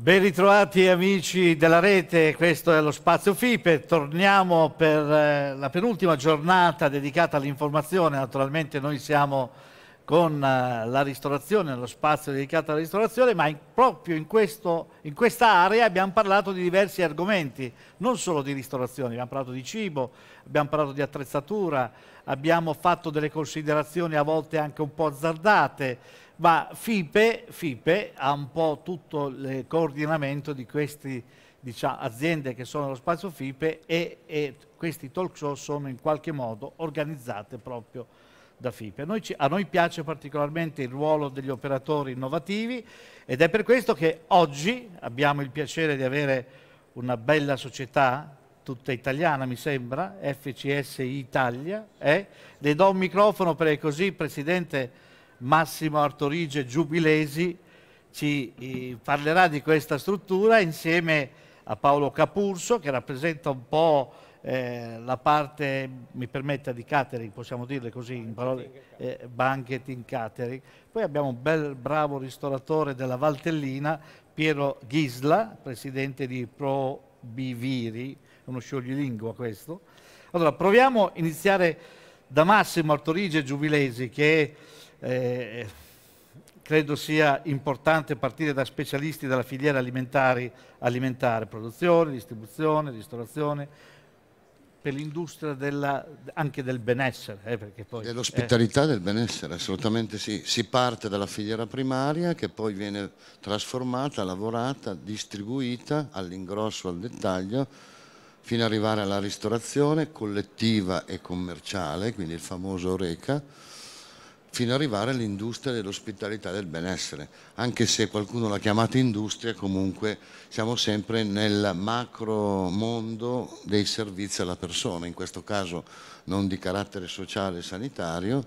Ben ritrovati amici della rete, questo è lo Spazio FIPE, torniamo per eh, la penultima giornata dedicata all'informazione, naturalmente noi siamo con eh, la ristorazione, lo spazio dedicato alla ristorazione, ma in, proprio in, in questa area abbiamo parlato di diversi argomenti, non solo di ristorazione, abbiamo parlato di cibo, abbiamo parlato di attrezzatura, abbiamo fatto delle considerazioni a volte anche un po' azzardate, ma FIPE, FIPE ha un po' tutto il coordinamento di queste diciamo, aziende che sono nello spazio FIPE e, e, questi talk show sono in qualche modo organizzate proprio da FIPE. Noi ci, a noi piace particolarmente il ruolo degli operatori innovativi ed è per questo che oggi abbiamo il piacere di avere una bella società tutta italiana mi sembra, FCS Italia, eh? le do un microfono perché così Presidente Massimo Artorige Giubilesi ci eh, parlerà di questa struttura insieme a Paolo Capurso che rappresenta un po' eh, la parte, mi permetta, di catering, possiamo dirle così in parole, eh, banqueting catering. Poi abbiamo un bel bravo ristoratore della Valtellina, Piero Ghisla, presidente di Pro Biviri, uno scioglilingua questo. Allora, proviamo a iniziare da Massimo Artorige Giubilesi che è eh, credo sia importante partire da specialisti della filiera alimentare, alimentare produzione, distribuzione, ristorazione, per l'industria anche del benessere. Eh, eh Dell'ospitalità eh. del benessere, assolutamente sì. Si parte dalla filiera primaria che poi viene trasformata, lavorata, distribuita all'ingrosso, al dettaglio, fino ad arrivare alla ristorazione collettiva e commerciale, quindi il famoso Oreca, fino ad arrivare all'industria dell'ospitalità e del benessere. Anche se qualcuno l'ha chiamata industria, comunque siamo sempre nel macro mondo dei servizi alla persona, in questo caso non di carattere sociale e sanitario,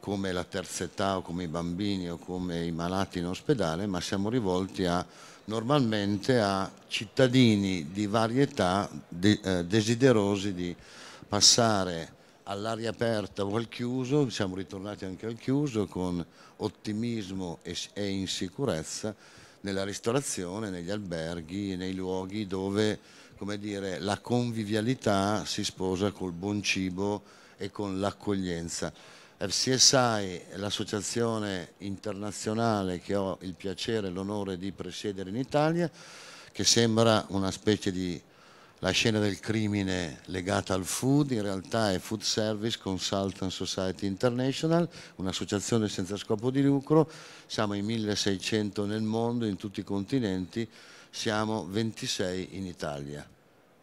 come la terza età o come i bambini o come i malati in ospedale, ma siamo rivolti a, normalmente a cittadini di varie età de, eh, desiderosi di passare all'aria aperta o al chiuso, siamo ritornati anche al chiuso con ottimismo e, insicurezza nella ristorazione, negli alberghi, nei luoghi dove dire, la convivialità si sposa col buon cibo e con l'accoglienza. FCSI, eh, l'associazione internazionale che ho il piacere e l'onore di presiedere in Italia, che sembra una specie di la scena del crimine legata al food in realtà è Food Service Consultant Society International, un'associazione senza scopo di lucro, siamo in 1600 nel mondo, in tutti i continenti, siamo 26 in Italia.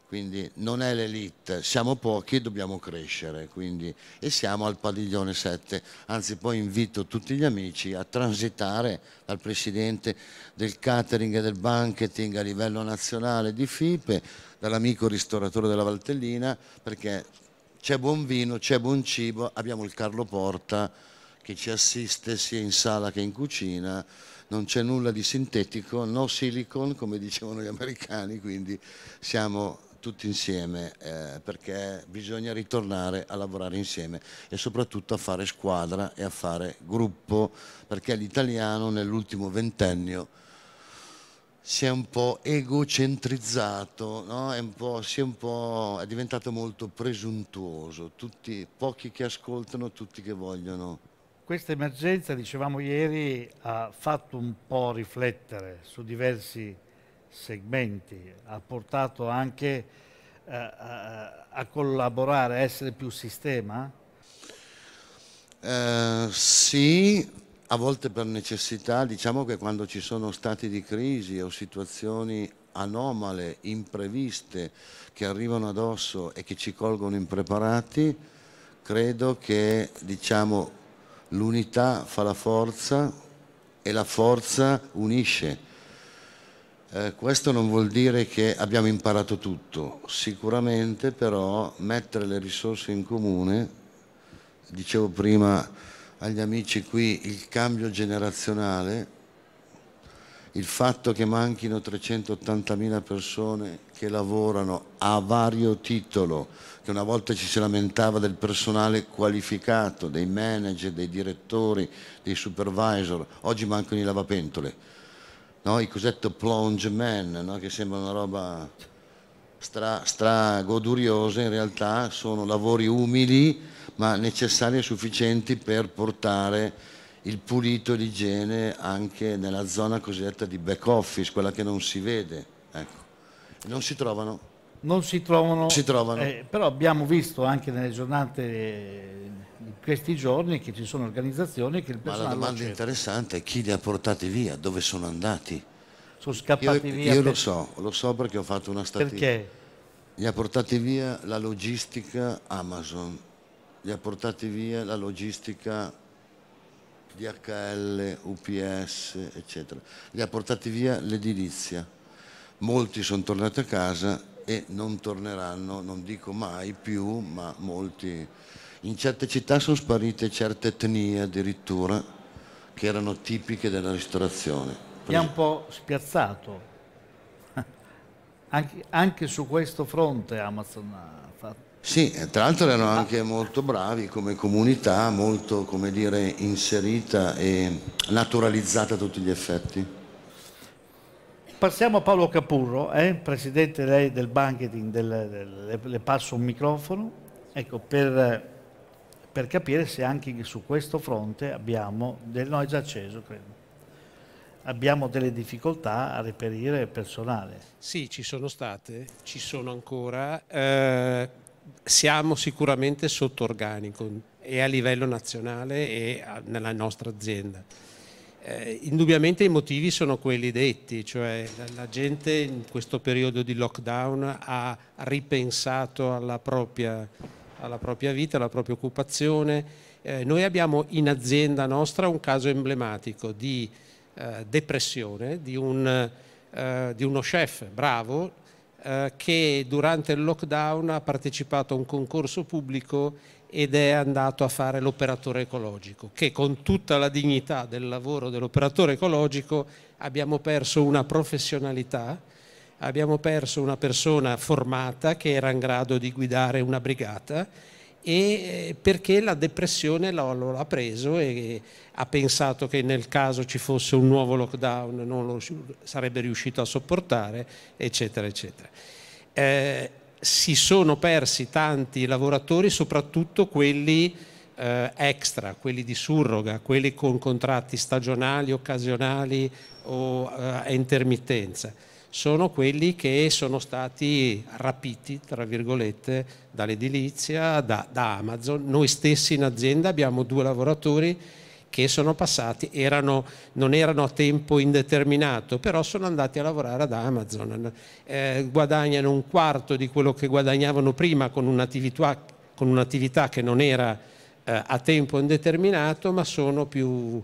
Quindi non è l'elite, siamo pochi e dobbiamo crescere, quindi, e siamo al padiglione 7. Anzi poi invito tutti gli amici a transitare dal presidente del catering e del banqueting a livello nazionale di FIPE dall'amico ristoratore della Valtellina perché c'è buon vino, c'è buon cibo, abbiamo il Carlo Porta che ci assiste sia in sala che in cucina, non c'è nulla di sintetico, no silicon come dicevano gli americani, quindi siamo tutti insieme eh, perché bisogna ritornare a lavorare insieme e soprattutto a fare squadra e a fare gruppo perché l'italiano nell'ultimo ventennio si è un po' egocentrizzato, no? è, po', si è, po', è, diventato molto presuntuoso, tutti, pochi che ascoltano, tutti che vogliono. Questa emergenza, dicevamo ieri, ha fatto un po' riflettere su diversi segmenti, ha portato anche eh, a, a, collaborare, a essere più sistema? Eh, sì, a volte per necessità, diciamo che quando ci sono stati di crisi o situazioni anomale, impreviste, che arrivano addosso e che ci colgono impreparati, credo che diciamo, l'unità fa la forza e la forza unisce. Eh, questo non vuol dire che abbiamo imparato tutto, sicuramente però mettere le risorse in comune, dicevo prima agli amici qui il cambio generazionale, il fatto che manchino 380.000 persone che lavorano a vario titolo, che una volta ci si lamentava del personale qualificato, dei manager, dei direttori, dei supervisor, oggi mancano i lavapentole, no? il cosiddetto plunge man, no? che sembra una roba stra, stra goduriosa, in realtà sono lavori umili ma necessarie e sufficienti per portare il pulito l'igiene anche nella zona cosiddetta di back office, quella che non si vede. Ecco. Non si trovano. Non si trovano, si trovano. Eh, però abbiamo visto anche nelle giornate di questi giorni che ci sono organizzazioni che il personale... Ma la domanda interessante è chi li ha portati via, dove sono andati? Sono scappati io, via. Io per... lo so, lo so perché ho fatto una statistica. Perché? Li ha portati via la logistica Amazon li ha portati via la logistica DHL, UPS, eccetera. Li ha portati via l'edilizia. Molti sono tornati a casa e non torneranno, non dico mai più, ma molti. In certe città sono sparite certe etnie addirittura che erano tipiche della ristorazione. Mi ha un po' spiazzato. Anche, anche su questo fronte Amazon ha fatto sì, eh, tra l'altro erano anche molto bravi come comunità, molto come dire, inserita e naturalizzata a tutti gli effetti. Passiamo a Paolo Capurro, eh, presidente lei del banketing, del, del, le passo un microfono, ecco, per, per, capire se anche su questo fronte abbiamo, del, no è già acceso credo, abbiamo delle difficoltà a reperire personale. Sì, ci sono state, ci sono ancora. Eh siamo sicuramente sotto organico e a livello nazionale e nella nostra azienda. Eh, indubbiamente i motivi sono quelli detti, cioè la, gente in questo periodo di lockdown ha ripensato alla propria, alla propria vita, alla propria occupazione. Eh, noi abbiamo in azienda nostra un caso emblematico di eh, depressione di, un, eh, di uno chef bravo eh, che durante il lockdown ha partecipato a un concorso pubblico ed è andato a fare l'operatore ecologico, che con tutta la dignità del lavoro dell'operatore ecologico abbiamo perso una professionalità, abbiamo perso una persona formata che era in grado di guidare una brigata e eh, perché la depressione lo, ha preso e ha pensato che nel caso ci fosse un nuovo lockdown non lo sarebbe riuscito a sopportare, eccetera, eccetera. Eh, si sono persi tanti lavoratori, soprattutto quelli eh, extra, quelli di surroga, quelli con contratti stagionali, occasionali o eh, a intermittenza sono quelli che sono stati rapiti, tra virgolette, dall'edilizia, da, da Amazon. Noi stessi in azienda abbiamo due lavoratori che sono passati, erano, non erano a tempo indeterminato, però sono andati a lavorare ad Amazon, eh, guadagnano un quarto di quello che guadagnavano prima con un'attività, con un'attività che non era eh, a tempo indeterminato, ma sono più,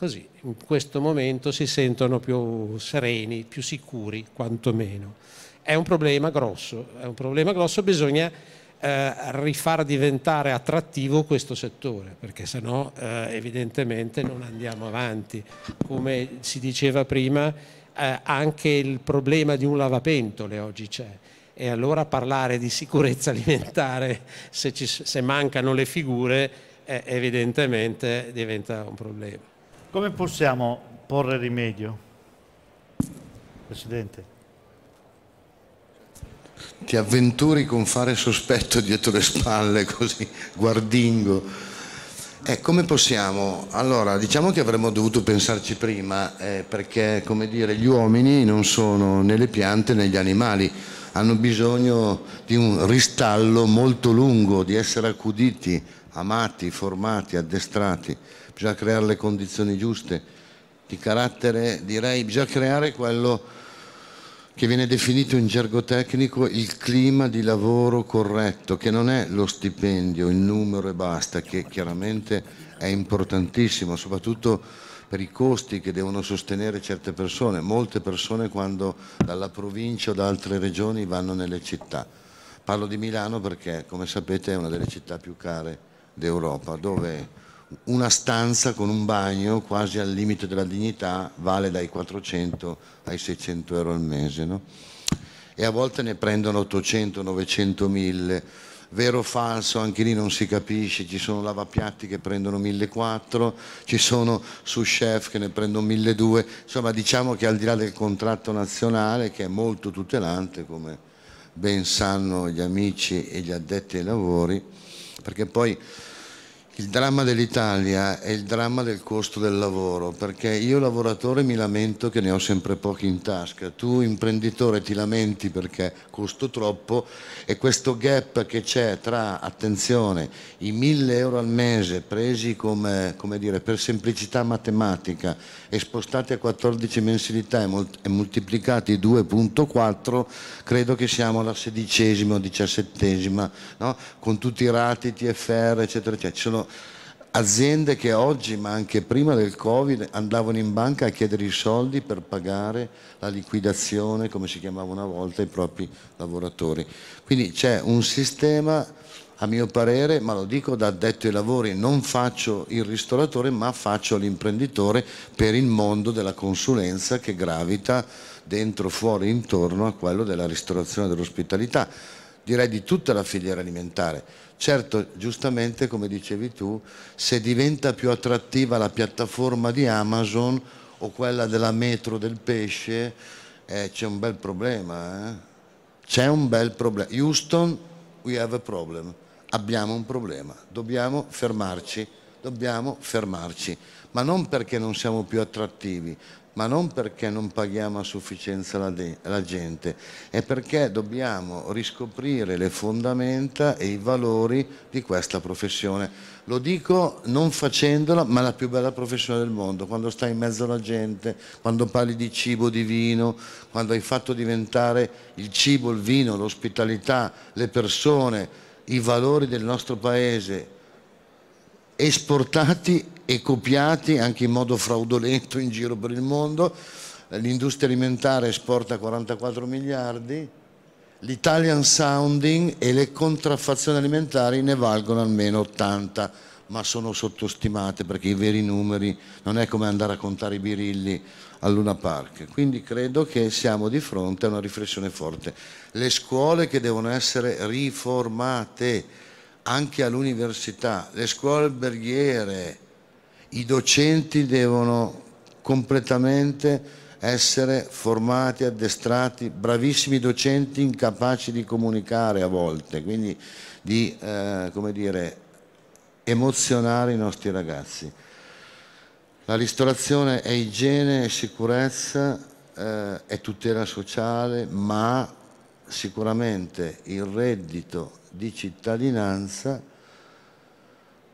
così in questo momento si sentono più sereni, più sicuri quantomeno. È un problema grosso, è un problema grosso, bisogna eh, rifar diventare attrattivo questo settore, perché sennò eh, evidentemente non andiamo avanti. Come si diceva prima, eh, anche il problema di un lavapentole oggi c'è e allora parlare di sicurezza alimentare se, ci, se mancano le figure eh, evidentemente diventa un problema. Come possiamo porre rimedio? Presidente. Ti avventuri con fare sospetto dietro le spalle, così, guardingo. Eh, come possiamo? Allora, diciamo che avremmo dovuto pensarci prima, eh, perché, come dire, gli uomini non sono né le piante né gli animali, hanno bisogno di un ristallo molto lungo, di essere accuditi, amati, formati, addestrati bisogna creare le condizioni giuste di carattere, direi, bisogna creare quello che viene definito in gergo tecnico il clima di lavoro corretto, che non è lo stipendio, il numero e basta, che chiaramente è importantissimo, soprattutto per i costi che devono sostenere certe persone, molte persone quando dalla provincia o da altre regioni vanno nelle città. Parlo di Milano perché, come sapete, è una delle città più care d'Europa, dove una stanza con un bagno quasi al limite della dignità vale dai 400 ai 600 euro al mese no? e a volte ne prendono 800, 900, 1000 vero o falso anche lì non si capisce ci sono lavapiatti che prendono 1400 ci sono sous chef che ne prendono 1200 insomma diciamo che al di là del contratto nazionale che è molto tutelante come ben sanno gli amici e gli addetti ai lavori perché poi il dramma dell'Italia è il dramma del costo del lavoro, perché io lavoratore mi lamento che ne ho sempre pochi in tasca, tu imprenditore ti lamenti perché costo troppo e questo gap che c'è tra, attenzione, i 1000 euro al mese presi come, come dire, per semplicità matematica e spostati a 14 mensilità e, moltiplicati 2.4, credo che siamo alla sedicesima o diciassettesima, no? con tutti i rati, TFR, eccetera, eccetera aziende che oggi, ma anche prima del Covid, andavano in banca a chiedere i soldi per pagare la liquidazione, come si chiamava una volta, ai propri lavoratori. Quindi c'è un sistema, a mio parere, ma lo dico da addetto ai lavori, non faccio il ristoratore, ma faccio l'imprenditore per il mondo della consulenza che gravita dentro, fuori, intorno a quello della ristorazione dell'ospitalità direi di tutta la filiera alimentare. Certo, giustamente, come dicevi tu, se diventa più attrattiva la piattaforma di Amazon o quella della metro del pesce, eh, c'è un bel problema. Eh? C'è un bel problema. Houston, we have a problem. Abbiamo un problema. Dobbiamo fermarci. Dobbiamo fermarci. Ma non perché non siamo più attrattivi, ma non perché non paghiamo a sufficienza la, la, gente, è perché dobbiamo riscoprire le fondamenta e i valori di questa professione. Lo dico non facendola, ma la più bella professione del mondo, quando stai in mezzo alla gente, quando parli di cibo, di vino, quando hai fatto diventare il cibo, il vino, l'ospitalità, le persone, i valori del nostro paese esportati e copiati anche in modo fraudolento in giro per il mondo. L'industria alimentare esporta 44 miliardi, l'Italian sounding e le contraffazioni alimentari ne valgono almeno 80, ma sono sottostimate perché i veri numeri non è come andare a contare i birilli a Luna Park. Quindi credo che siamo di fronte a una riflessione forte. Le scuole che devono essere riformate anche all'università, le scuole alberghiere, i docenti devono completamente essere formati, addestrati, bravissimi docenti incapaci di comunicare a volte, quindi di eh, dire, emozionare i nostri ragazzi. La ristorazione è igiene e sicurezza, eh, è tutela sociale, ma sicuramente il reddito di cittadinanza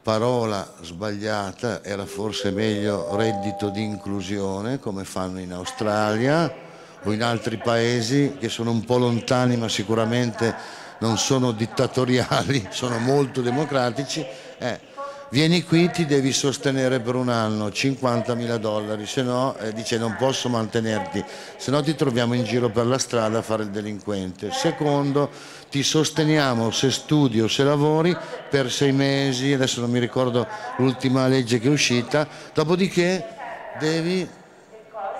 parola sbagliata era forse meglio reddito di inclusione come fanno in Australia o in altri paesi che sono un po' lontani ma sicuramente non sono dittatoriali, sono molto democratici. Eh, vieni qui, ti devi sostenere per un anno 50.000 dollari, se no eh, dice non posso mantenerti, se no ti troviamo in giro per la strada a fare il delinquente. Secondo, ti sosteniamo se studi o se lavori per sei mesi, adesso non mi ricordo l'ultima legge che è uscita, dopodiché devi...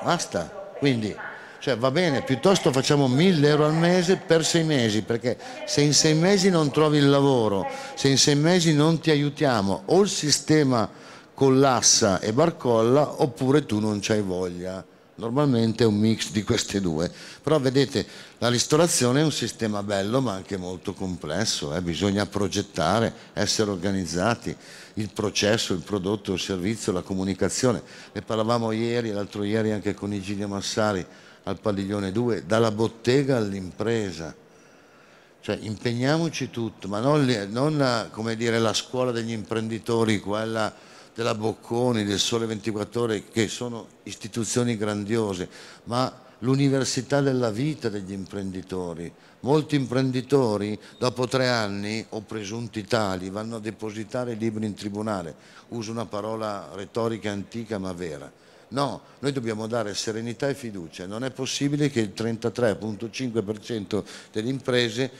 basta, quindi... Cioè va bene, piuttosto facciamo 1000 euro al mese per sei mesi, perché se in sei mesi non trovi il lavoro, se in sei mesi non ti aiutiamo, o il sistema collassa e barcolla, oppure tu non c'hai voglia normalmente è un mix di queste due. Però vedete, la ristorazione è un sistema bello ma anche molto complesso, eh? bisogna progettare, essere organizzati, il processo, il prodotto, il servizio, la comunicazione. Ne parlavamo ieri, l'altro ieri anche con Igilio Massari al Padiglione 2, dalla bottega all'impresa. Cioè, impegniamoci tutto, ma non, non eh, dire, la scuola degli imprenditori, quella della Bocconi, del Sole 24 Ore, che sono istituzioni grandiose, ma l'università della vita degli imprenditori. Molti imprenditori dopo tre anni o presunti tali vanno a depositare libri in tribunale, uso una parola retorica antica ma vera. No, noi dobbiamo dare serenità e fiducia, non è possibile che il 33.5% delle imprese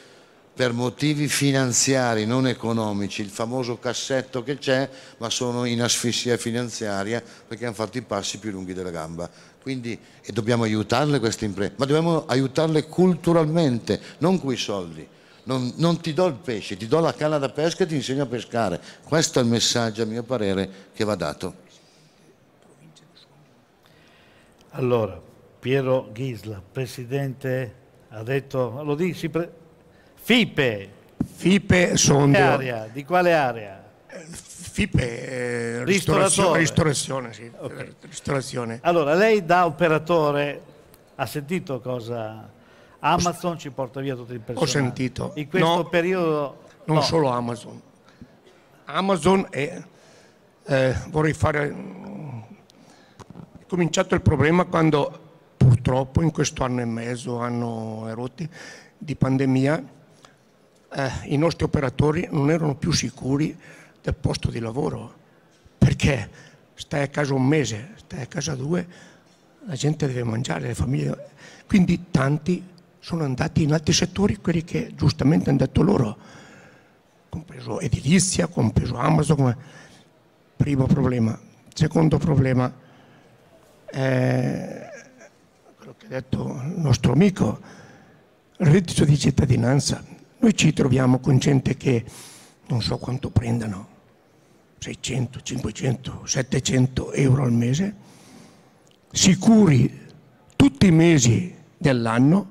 per motivi finanziari, non economici, il famoso cassetto che c'è, ma sono in asfissia finanziaria perché hanno fatto i passi più lunghi della gamba. Quindi e dobbiamo aiutarle queste imprese, ma dobbiamo aiutarle culturalmente, non coi soldi. Non, non, ti do il pesce, ti do la canna da pesca e ti insegno a pescare. Questo è il messaggio, a mio parere, che va dato. Allora, Piero Ghisla, Presidente, ha detto, lo dici? Pre FIPE. FIPE sono... Di, area, di quale area? FIPE, eh, ristorazione, ristorazione, sì. okay. ristorazione. Allora, lei da operatore ha sentito cosa... Amazon ci porta via tutti i personale. Ho sentito. In questo no, periodo... Non no. solo Amazon. Amazon è... Eh, vorrei fare... Mm, è cominciato il problema quando purtroppo in questo anno e mezzo, anno erotti, di pandemia, eh, i nostri operatori non erano più sicuri del posto di lavoro, perché stai a casa un mese, stai a casa due, la gente deve mangiare, le famiglie... Quindi tanti sono andati in altri settori, quelli che giustamente hanno detto loro, compreso edilizia, compreso Amazon. Primo problema. Secondo problema, eh, quello che ha detto il nostro amico, il reddito di cittadinanza noi ci troviamo con gente che non so quanto prendano, 600, 500, 700 euro al mese, sicuri tutti i mesi dell'anno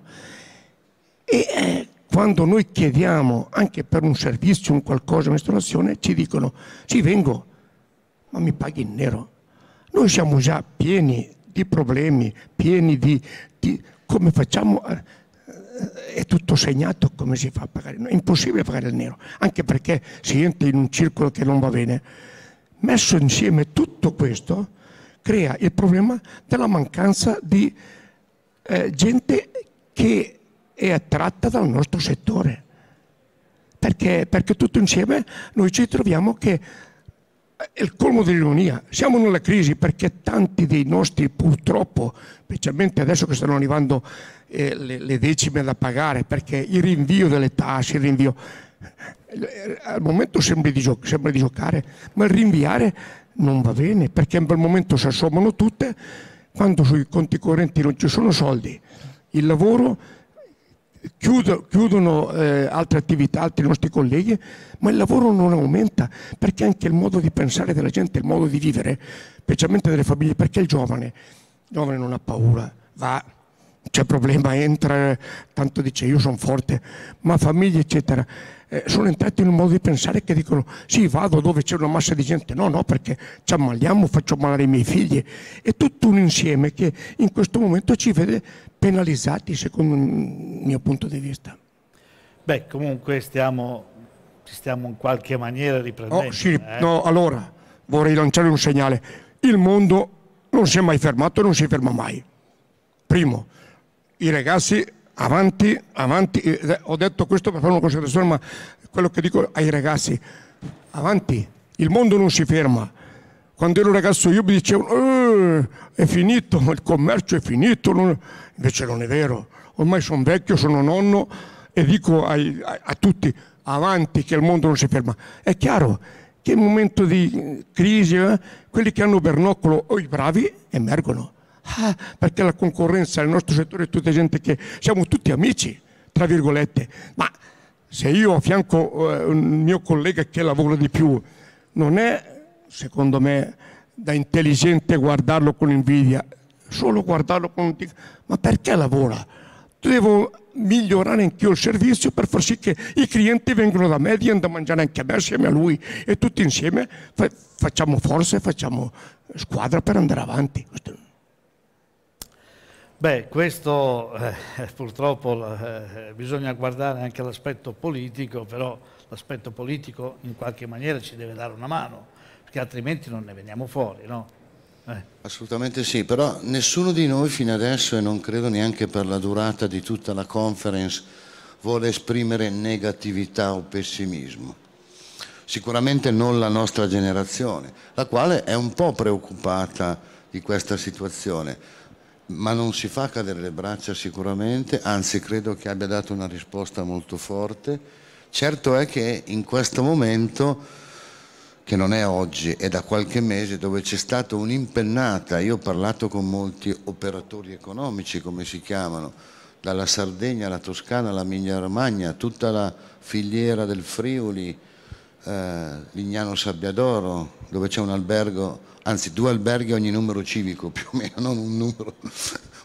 e eh, quando noi chiediamo anche per un servizio, un qualcosa, un'installazione, ci dicono sì vengo, ma mi paghi in nero. Noi siamo già pieni di problemi, pieni di, di come facciamo a è tutto segnato come si fa a pagare. È impossibile pagare il nero, anche perché si entra in un circolo che non va bene. Messo insieme tutto questo crea il problema della mancanza di eh, gente che è attratta dal nostro settore. Perché, perché tutto insieme noi ci troviamo che è eh, il colmo dell'ironia. Siamo nella crisi perché tanti dei nostri, purtroppo, specialmente adesso che stanno arrivando eh, le, le, decime da pagare, perché il rinvio delle tasse, il rinvio... Al momento sembra di, gio- sembra di giocare, ma il rinviare non va bene, perché in quel momento si assommano tutte, quando sui conti correnti non ci sono soldi, il lavoro chiudo, chiudono eh, altre attività, altri nostri colleghi, ma il lavoro non aumenta perché anche il modo di pensare della gente, il modo di vivere, specialmente delle famiglie, perché il giovane, il giovane non ha paura, va, c'è problema, entra, tanto dice io sono forte, ma famiglia eccetera, eh, sono entrati in un modo di pensare che dicono sì vado dove c'è una massa di gente, no no perché ci ammaliamo, faccio male ai miei figli, è tutto un insieme che in questo momento ci vede penalizzati secondo il mio punto di vista. Beh comunque stiamo, stiamo in qualche maniera riprendendo. Oh, sì, eh. no, allora vorrei lanciare un segnale, il mondo non si è mai fermato e non si ferma mai, primo i ragazzi avanti, avanti, eh, eh, ho detto questo per fare una considerazione, ma quello che dico ai ragazzi, avanti, il mondo non si ferma. Quando ero ragazzo io mi dicevo, eh, è finito, il commercio è finito, invece non è vero, ormai sono vecchio, sono nonno e dico ai, a, a tutti, avanti che il mondo non si ferma. È chiaro che in un momento di crisi eh, quelli che hanno bernoccolo o i bravi emergono. Ah, perché la concorrenza nel nostro settore è tutta gente che siamo tutti amici, tra virgolette, ma se io affianco eh, un mio collega che lavora di più, non è, secondo me, da intelligente guardarlo con invidia, solo guardarlo con... Ma perché lavora? Devo migliorare anch'io il servizio per far sì che i clienti vengano da me, diano da mangiare anche a me, assieme a lui e tutti insieme fa facciamo forza e facciamo squadra per andare avanti. Beh, questo eh, purtroppo eh, bisogna guardare anche l'aspetto politico, però l'aspetto politico in qualche maniera ci deve dare una mano, perché altrimenti non ne veniamo fuori, no? eh. Assolutamente sì, però nessuno di noi fino adesso, e non credo neanche per la durata di tutta la conference, vuole esprimere negatività o pessimismo. Sicuramente non la nostra generazione, la quale è un po' preoccupata di questa situazione ma non si fa cadere le braccia sicuramente, anzi credo che abbia dato una risposta molto forte. Certo è che in questo momento, che non è oggi, è da qualche mese dove c'è stata un'impennata, io ho parlato con molti operatori economici, come si chiamano, dalla Sardegna alla Toscana alla Miglia Romagna, tutta la filiera del Friuli, eh, Lignano Sabbiadoro, dove c'è un albergo anzi due alberghi ogni numero civico più o meno, non un numero,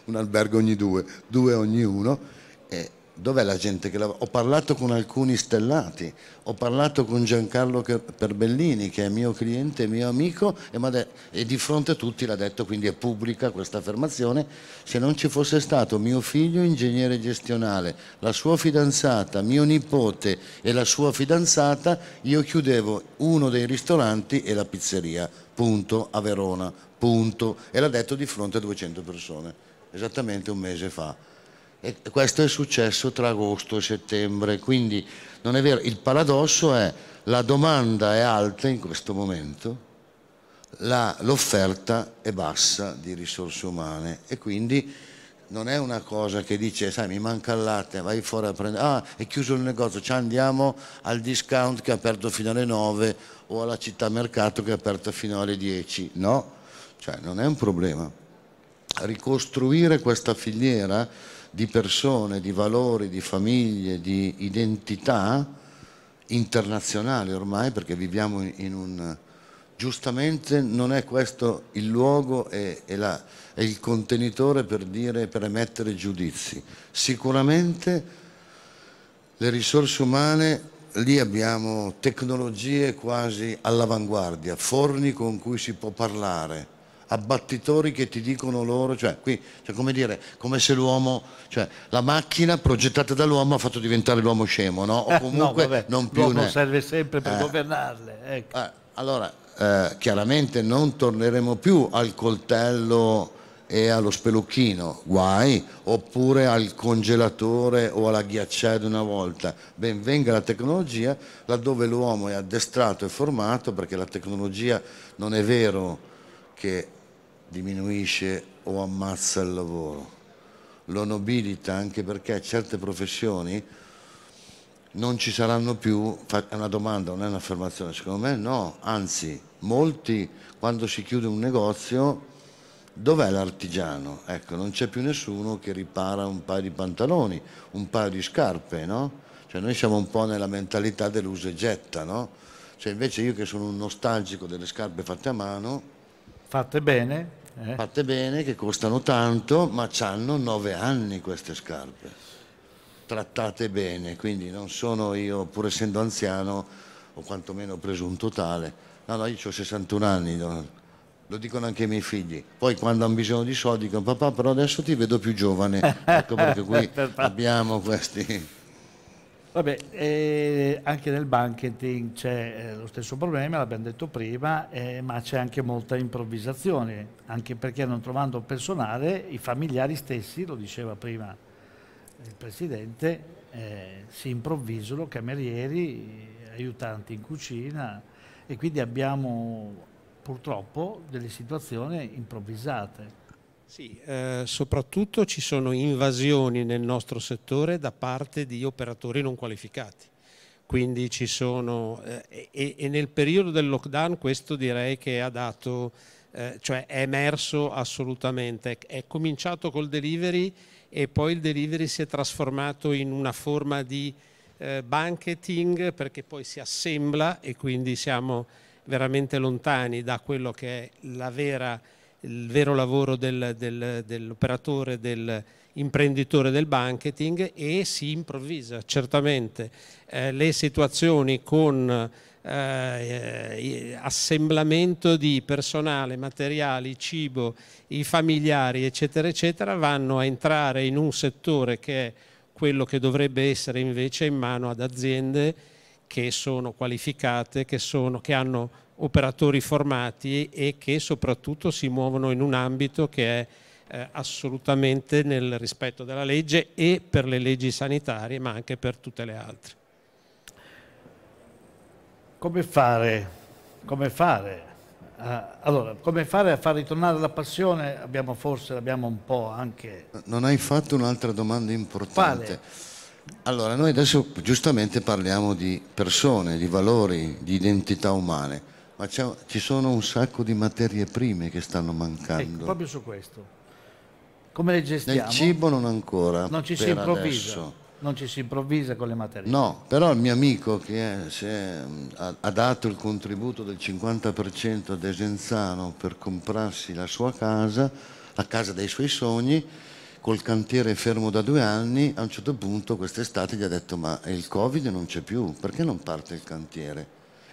un albergo ogni due, due ogni uno. E dov'è la gente che lavora? Ho parlato con alcuni stellati, ho parlato con Giancarlo Perbellini che è mio cliente, mio amico e, e di fronte a tutti l'ha detto, quindi è pubblica questa affermazione, se non ci fosse stato mio figlio ingegnere gestionale, la sua fidanzata, mio nipote e la sua fidanzata, io chiudevo uno dei ristoranti e la pizzeria punto, a Verona, punto, e l'ha detto di fronte a 200 persone, esattamente un mese fa. E questo è successo tra agosto e settembre, quindi non è vero, il paradosso è la domanda è alta in questo momento, l'offerta è bassa di risorse umane e quindi non è una cosa che dice, sai, mi manca il latte, vai fuori a prendere, ah, è chiuso il negozio, ci andiamo al discount che è aperto fino alle 9 o alla città mercato che è aperta fino alle 10. No, cioè non è un problema. Ricostruire questa filiera di persone, di valori, di famiglie, di identità internazionale ormai, perché viviamo in un giustamente non è questo il luogo e, e la, e il contenitore per dire, per emettere giudizi. Sicuramente le risorse umane, lì abbiamo tecnologie quasi all'avanguardia, forni con cui si può parlare, abbattitori che ti dicono loro, cioè qui, cioè, come dire, come se l'uomo, cioè la macchina progettata dall'uomo ha fatto diventare l'uomo scemo, no? O comunque eh, no, vabbè, non più... L'uomo serve sempre per eh, governarle. Ecco. Eh, allora, eh, chiaramente non torneremo più al coltello e allo spelucchino, guai, oppure al congelatore o alla ghiacciaia di una volta. Ben venga la tecnologia laddove l'uomo è addestrato e formato, perché la tecnologia non è vero che diminuisce o ammazza il lavoro, lo nobilita anche perché certe professioni non ci saranno più, è una domanda, non è un'affermazione, secondo me no, anzi molti quando si chiude un negozio dov'è l'artigiano? Ecco, non c'è più nessuno che ripara un paio di pantaloni, un paio di scarpe, no? Cioè noi siamo un po' nella mentalità dell'usa e getta, no? Cioè invece io che sono un nostalgico delle scarpe fatte a mano, fatte bene, eh. fatte bene che costano tanto, ma hanno nove anni queste scarpe trattate bene, quindi non sono io, pur essendo anziano, o quantomeno presunto tale, no, no, io ho 61 anni, lo dicono anche i miei figli. Poi quando hanno bisogno di soldi dicono papà però adesso ti vedo più giovane, ecco perché qui abbiamo questi... Vabbè, eh, anche nel banqueting c'è eh, lo stesso problema, l'abbiamo detto prima, eh, ma c'è anche molta improvvisazione, anche perché non trovando personale i familiari stessi, lo diceva prima il presidente eh, si improvvisano camerieri, aiutanti in cucina e quindi abbiamo purtroppo delle situazioni improvvisate. Sì, eh, soprattutto ci sono invasioni nel nostro settore da parte di operatori non qualificati. Quindi ci sono, eh, e, e, nel periodo del lockdown questo direi che ha dato, eh, cioè è emerso assolutamente. È cominciato col delivery e poi il delivery si è trasformato in una forma di eh, banketing perché poi si assembla e quindi siamo veramente lontani da quello che è la vera il vero lavoro del, del, dell'operatore, dell'imprenditore del banketing e si improvvisa certamente eh, le situazioni con eh, assemblamento di personale, materiali, cibo, i familiari eccetera eccetera vanno a entrare in un settore che è quello che dovrebbe essere invece in mano ad aziende che sono qualificate, che, sono, che hanno operatori formati e che soprattutto si muovono in un ambito che è eh, assolutamente nel rispetto della legge e per le leggi sanitarie ma anche per tutte le altre. Come fare? Come fare? Ah, allora, come fare a far ritornare la passione? Abbiamo forse, l'abbiamo un po' anche... Non hai fatto un'altra domanda importante. Quale? Allora, noi adesso giustamente parliamo di persone, di valori, di identità umane. Ma ci sono un sacco di materie prime che stanno mancando. Ecco, proprio su questo. Come le gestiamo? Nel cibo non ancora. Non ci si improvvisa. Adesso. Non ci si improvvisa con le materie. No, però il mio amico che è, è, ha, ha dato il contributo del 50% a Desenzano per comprarsi la sua casa, la casa dei suoi sogni, col cantiere fermo da due anni, a un certo punto quest'estate gli ha detto ma il Covid non c'è più, perché non parte il cantiere?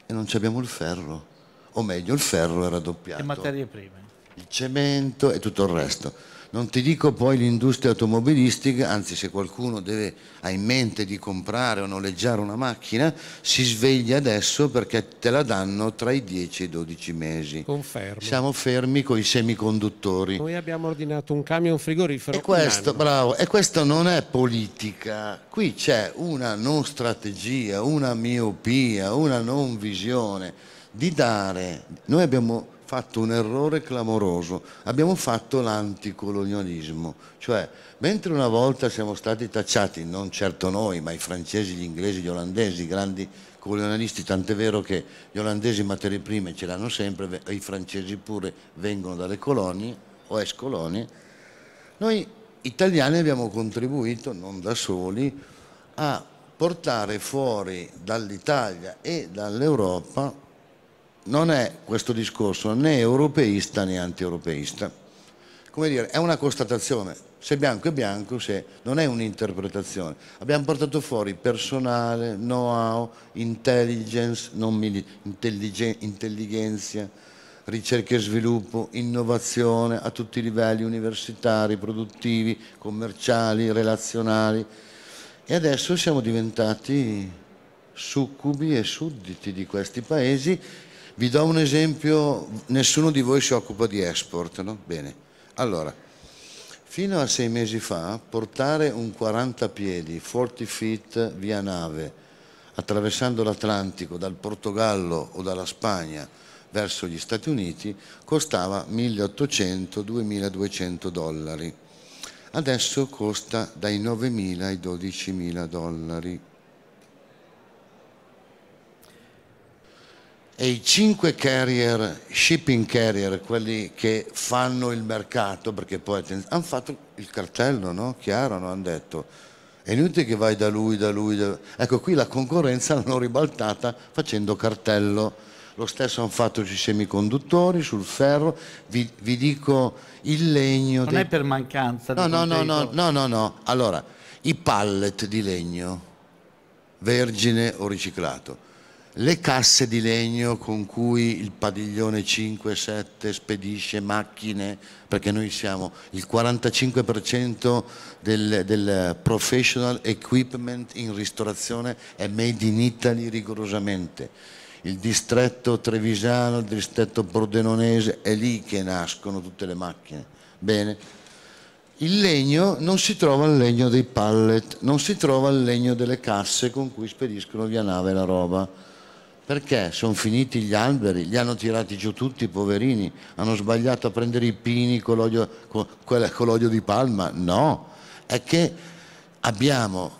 E non abbiamo il ferro o meglio il ferro è raddoppiato. Le materie prime. Il cemento e tutto il resto. Non ti dico poi l'industria automobilistica, anzi se qualcuno deve, ha in mente di comprare o noleggiare una macchina, si sveglia adesso perché te la danno tra i 10 e i 12 mesi. Confermo. Siamo fermi con i semiconduttori. Noi abbiamo ordinato un camion frigorifero. E questo, bravo, e questo non è politica. Qui c'è una non strategia, una miopia, una non visione di dare, noi abbiamo fatto un errore clamoroso, abbiamo fatto l'anticolonialismo, cioè mentre una volta siamo stati tacciati, non certo noi, ma i francesi, gli inglesi, gli olandesi, i grandi colonialisti, tant'è vero che gli olandesi materie prime ce l'hanno sempre, i francesi pure vengono dalle colonie o ex colonie, noi italiani abbiamo contribuito, non da soli, a portare fuori dall'Italia e dall'Europa non è questo discorso né europeista né antieuropeista. Come dire, è una constatazione, se bianco è bianco, se non è un'interpretazione. Abbiamo portato fuori personale, know-how, intelligence, intelligenza, ricerca e sviluppo, innovazione a tutti i livelli universitari, produttivi, commerciali, relazionali. E adesso siamo diventati succubi e sudditi di questi paesi vi do un esempio, nessuno di voi si occupa di export, no? Bene. Allora, fino a sei mesi fa portare un 40 piedi, 40 feet via nave, attraversando l'Atlantico dal Portogallo o dalla Spagna verso gli Stati Uniti costava 1800-2200 dollari. Adesso costa dai 9.000 ai 12.000 dollari. e i cinque carrier, shipping carrier, quelli che fanno il mercato, perché poi hanno fatto il cartello, no? Chiaro, no? hanno detto, è inutile che vai da lui, da lui, da... ecco qui la concorrenza l'hanno ribaltata facendo cartello, lo stesso hanno fatto sui semiconduttori, sul ferro, vi, vi dico il legno... Non dei... è per mancanza no, di no, no, no, no, no, no, allora, i pallet di legno, vergine o riciclato, le casse di legno con cui il padiglione 5-7 spedisce macchine, perché noi siamo il 45% del, del, professional equipment in ristorazione è made in Italy rigorosamente. Il distretto trevisano, il distretto pordenonese, è lì che nascono tutte le macchine. Bene. Il legno, non si trova il legno dei pallet, non si trova il legno delle casse con cui spediscono via nave la roba perché sono finiti gli alberi, li hanno tirati giù tutti i poverini, hanno sbagliato a prendere i pini con l'olio, con, con l'olio di palma? No, è che abbiamo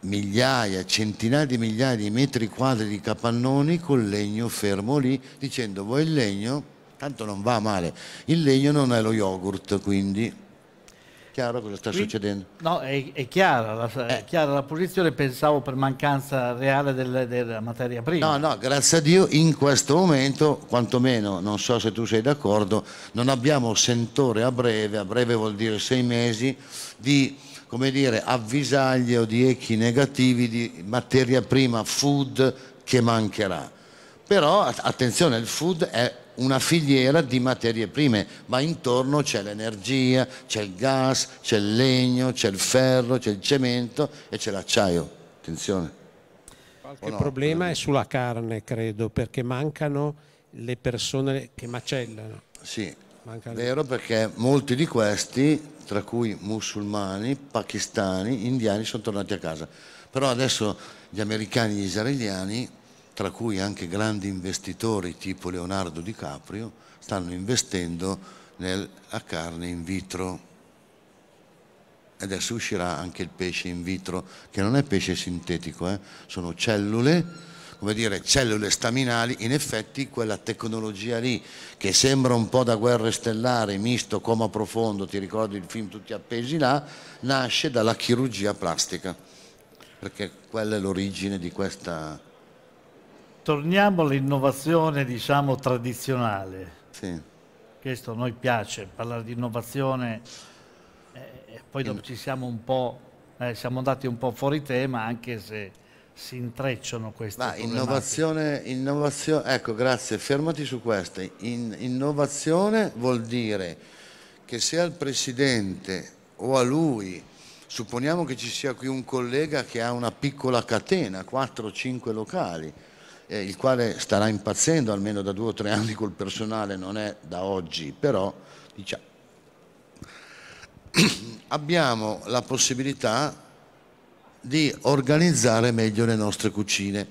migliaia, centinaia di migliaia di metri quadri di capannoni con legno fermo lì, dicendo voi il legno, tanto non va male, il legno non è lo yogurt, quindi chiaro cosa sta Qui, succedendo? No, è, è, chiara la, eh. è, chiara la, posizione, pensavo per mancanza reale del, della materia prima. No, no, grazie a Dio in questo momento, quantomeno, non so se tu sei d'accordo, non abbiamo sentore a breve, a breve vuol dire sei mesi, di come dire, avvisaglie o di echi negativi di materia prima food che mancherà. Però attenzione, il food è una filiera di materie prime, ma intorno c'è l'energia, c'è il gas, c'è il legno, c'è il ferro, c'è il cemento e c'è l'acciaio. Attenzione. Qualche no? problema è sulla carne, credo, perché mancano le persone che macellano. Sì, mancano... vero perché molti di questi, tra cui musulmani, pakistani, indiani, sono tornati a casa. Però adesso gli americani e gli israeliani tra cui anche grandi investitori tipo Leonardo DiCaprio, stanno investendo nella carne in vitro. Adesso uscirà anche il pesce in vitro, che non è pesce sintetico, eh? sono cellule, come dire, cellule staminali. In effetti quella tecnologia lì, che sembra un po' da guerre stellari, misto, coma profondo, ti ricordi il film Tutti appesi là, nasce dalla chirurgia plastica, perché quella è l'origine di questa torniamo all'innovazione diciamo tradizionale. Sì. Questo a noi piace, parlare di innovazione, eh, eh poi dopo ci siamo un po', eh, siamo andati un po' fuori tema anche se si intrecciano queste Ma innovazione, innovazione, ecco grazie, fermati su questo. In, innovazione vuol dire che se al Presidente o a lui supponiamo che ci sia qui un collega che ha una piccola catena, 4-5 locali, eh, il quale starà impazzendo almeno da due o tre anni col personale, non è da oggi, però diciamo, abbiamo la possibilità di organizzare meglio le nostre cucine.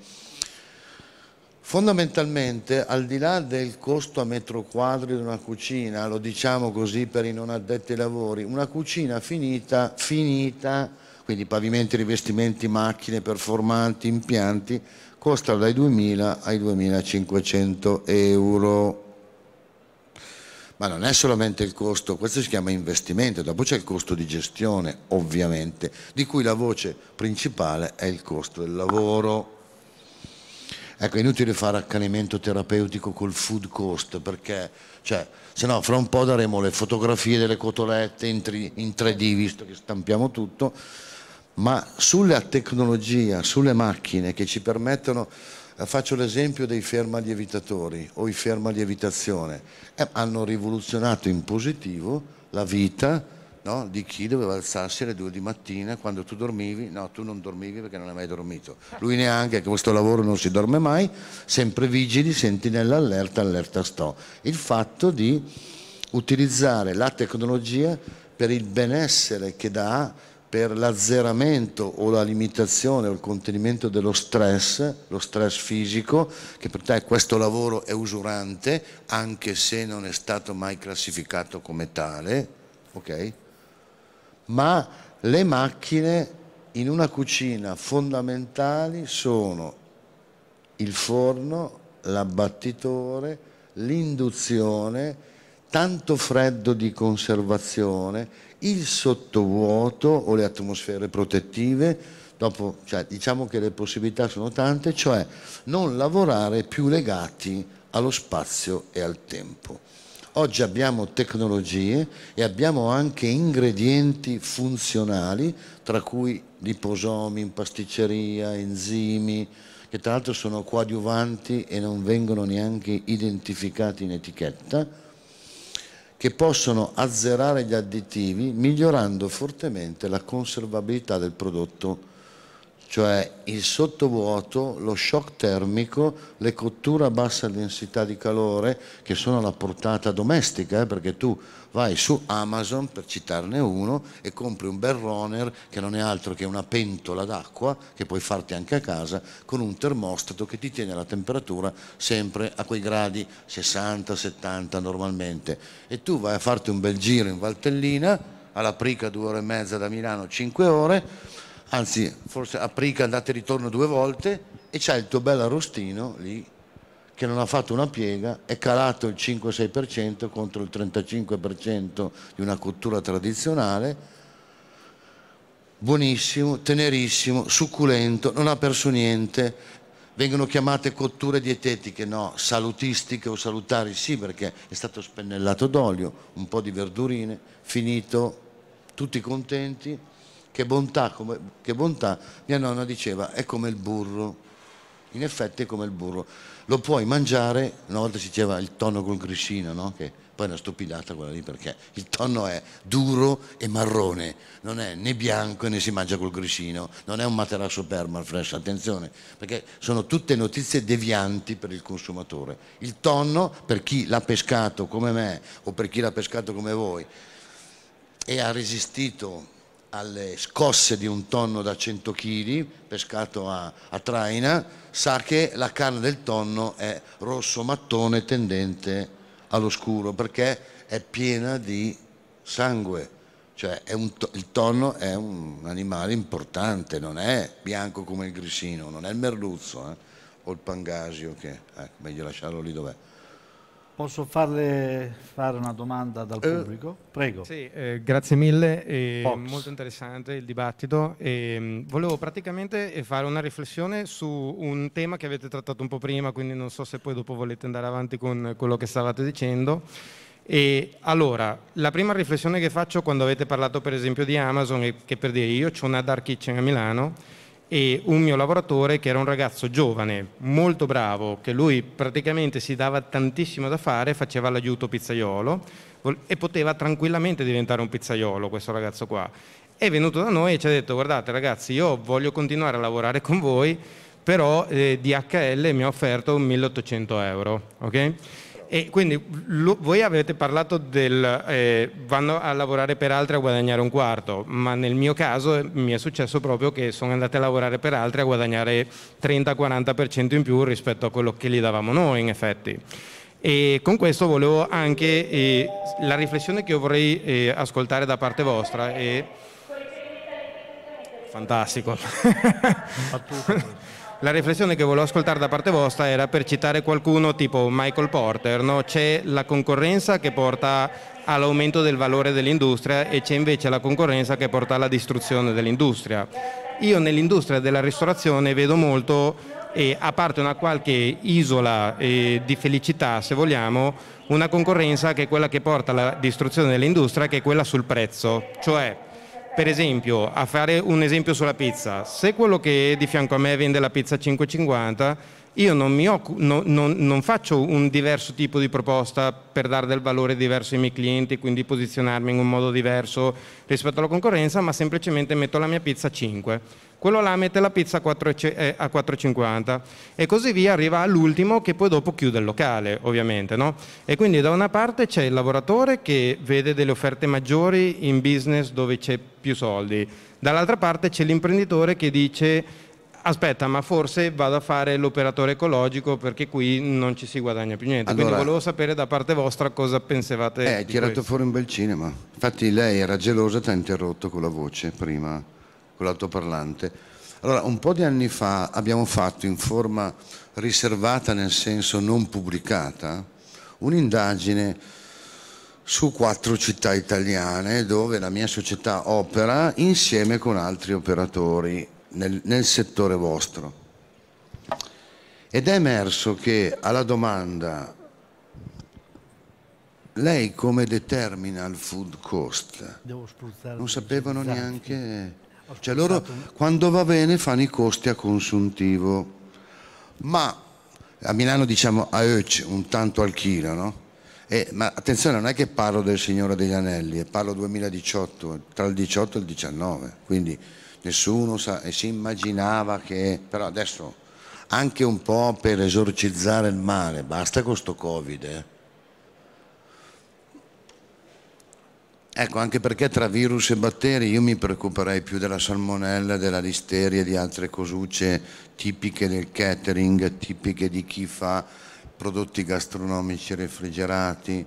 Fondamentalmente, al di là del costo a metro quadro di una cucina, lo diciamo così per i non addetti ai lavori, una cucina finita, finita, quindi pavimenti, rivestimenti, macchine, performanti, impianti, costa dai 2.000 ai 2.500 euro. Ma non è solamente il costo, questo si chiama investimento, dopo c'è il costo di gestione ovviamente, di cui la voce principale è il costo del lavoro. Ecco, è inutile fare accanimento terapeutico col food cost, perché cioè, se no fra un po' daremo le fotografie delle cotolette in, 3D, visto che stampiamo tutto, ma sulla tecnologia, sulle macchine che ci permettono, eh, faccio l'esempio dei fermalievitatori o i fermalievitazione, eh, hanno rivoluzionato in positivo la vita no, di chi doveva alzarsi alle due di mattina quando tu dormivi, no tu non dormivi perché non hai mai dormito, lui neanche, che questo lavoro non si dorme mai, sempre vigili, sentinella allerta, allerta sto. Il fatto di utilizzare la tecnologia per il benessere che dà per l'azzeramento o la limitazione o il contenimento dello stress, lo stress fisico, che per te questo lavoro è usurante, anche se non è stato mai classificato come tale, ok? Ma le macchine in una cucina fondamentali sono il forno, l'abbattitore, l'induzione, tanto freddo di conservazione, il sottovuoto o le atmosfere protettive, dopo, cioè, diciamo che le possibilità sono tante, cioè non lavorare più legati allo spazio e al tempo. Oggi abbiamo tecnologie e abbiamo anche ingredienti funzionali, tra cui liposomi in pasticceria, enzimi, che tra l'altro sono coadiuvanti e non vengono neanche identificati in etichetta, che possono azzerare gli additivi migliorando fortemente la conservabilità del prodotto cioè il sottovuoto, lo shock termico, le cotture a bassa densità di calore che sono alla portata domestica, eh, perché tu vai su Amazon, per citarne uno, e compri un bel runner che non è altro che una pentola d'acqua che puoi farti anche a casa con un termostato che ti tiene la temperatura sempre a quei gradi 60-70 normalmente. E tu vai a farti un bel giro in Valtellina, alla Prica due ore e mezza da Milano, cinque ore, anzi forse a Prica andate e ritorno due volte e c'è il tuo bel arrostino lì che non ha fatto una piega, è calato il 5-6% contro il 35% di una cottura tradizionale, buonissimo, tenerissimo, succulento, non ha perso niente. Vengono chiamate cotture dietetiche, no, salutistiche o salutari, sì, perché è stato spennellato d'olio, un po' di verdurine, finito, tutti contenti che bontà, come, che bontà, mia nonna diceva, è come il burro. In effetti è come il burro. Lo puoi mangiare, una volta si diceva il tonno col griscino, no? che poi è una stupidata quella lì perché il tonno è duro e marrone, non è né bianco né si mangia col griscino, non è un materasso permafresh, attenzione, perché sono tutte notizie devianti per il consumatore. Il tonno, per chi l'ha pescato come me o per chi l'ha pescato come voi e ha resistito alle scosse di un tonno da 100 kg pescato a, a, traina sa che la carne del tonno è rosso mattone tendente allo scuro perché è piena di sangue cioè un, il tonno è un animale importante non è bianco come il grissino non è il merluzzo eh? o il pangasio che eh, meglio lasciarlo lì dov'è Posso farle fare una domanda dal eh, pubblico? Prego. Sì, eh, grazie mille, è molto interessante il dibattito. E, mm, volevo praticamente eh, fare una riflessione su un tema che avete trattato un po' prima, quindi non so se poi dopo volete andare avanti con quello che stavate dicendo. E allora, la prima riflessione che faccio quando avete parlato per esempio di Amazon è che per dire io ho una dark kitchen a Milano e un mio lavoratore che era un ragazzo giovane, molto bravo, che lui praticamente si dava tantissimo da fare, faceva l'aiuto pizzaiolo e poteva tranquillamente diventare un pizzaiolo questo ragazzo qua. È venuto da noi e ci ha detto guardate ragazzi io voglio continuare a lavorare con voi, però eh, DHL mi ha offerto 1800 euro. Okay? E quindi lo, voi avete parlato del eh, vanno a lavorare per altri a guadagnare un quarto, ma nel mio caso eh, mi è successo proprio che sono andate a lavorare per altri a guadagnare 30-40% in più rispetto a quello che gli davamo noi in effetti. E con questo volevo anche eh, la riflessione che io vorrei eh, ascoltare da parte vostra. È... Fantastico. La riflessione che volevo ascoltare da parte vostra era per citare qualcuno tipo Michael Porter, no? c'è la concorrenza che porta all'aumento del valore dell'industria e c'è invece la concorrenza che porta alla distruzione dell'industria. Io nell'industria della ristorazione vedo molto, eh, a parte una qualche isola eh, di felicità se vogliamo, una concorrenza che è quella che porta alla distruzione dell'industria che è quella sul prezzo, cioè per esempio, a fare un esempio sulla pizza, se quello che è di fianco a me vende la pizza 5,50 io non, occupo, no, non, non, faccio un diverso tipo di proposta per dare del valore diverso ai miei clienti, quindi posizionarmi in un modo diverso rispetto alla concorrenza, ma semplicemente metto la mia pizza a 5. Quello là mette la pizza a 4,50 eh, e così via arriva all'ultimo che poi dopo chiude il locale, ovviamente. No? E quindi da una parte c'è il lavoratore che vede delle offerte maggiori in business dove c'è più soldi, dall'altra parte c'è l'imprenditore che dice aspetta, ma forse vado a fare l'operatore ecologico perché qui non ci si guadagna più niente. Allora, Quindi volevo sapere da parte vostra cosa pensavate. Eh, di tirato questo. fuori un bel cinema. Infatti lei era gelosa, ti ha interrotto con la voce prima, con l'altoparlante. Allora, un po' di anni fa abbiamo fatto in forma riservata, nel senso non pubblicata, un'indagine su quattro città italiane dove la mia società opera insieme con altri operatori nel, nel settore vostro. Ed è emerso che alla domanda lei come determina il food cost? Non sapevano neanche... Cioè loro quando va bene fanno i costi a consuntivo, ma a Milano diciamo a Euch un tanto al chilo, no? E, eh, ma attenzione, non è che parlo del Signore degli Anelli, eh, parlo 2018, tra il 18 e il 19, quindi nessuno sa, e si immaginava che, però adesso anche un po' per esorcizzare il male, basta con sto Covid. Eh. Ecco, anche perché tra virus e batteri io mi preoccuperei più della salmonella, della listeria e di altre cosucce tipiche del catering, tipiche di chi fa prodotti gastronomici refrigerati,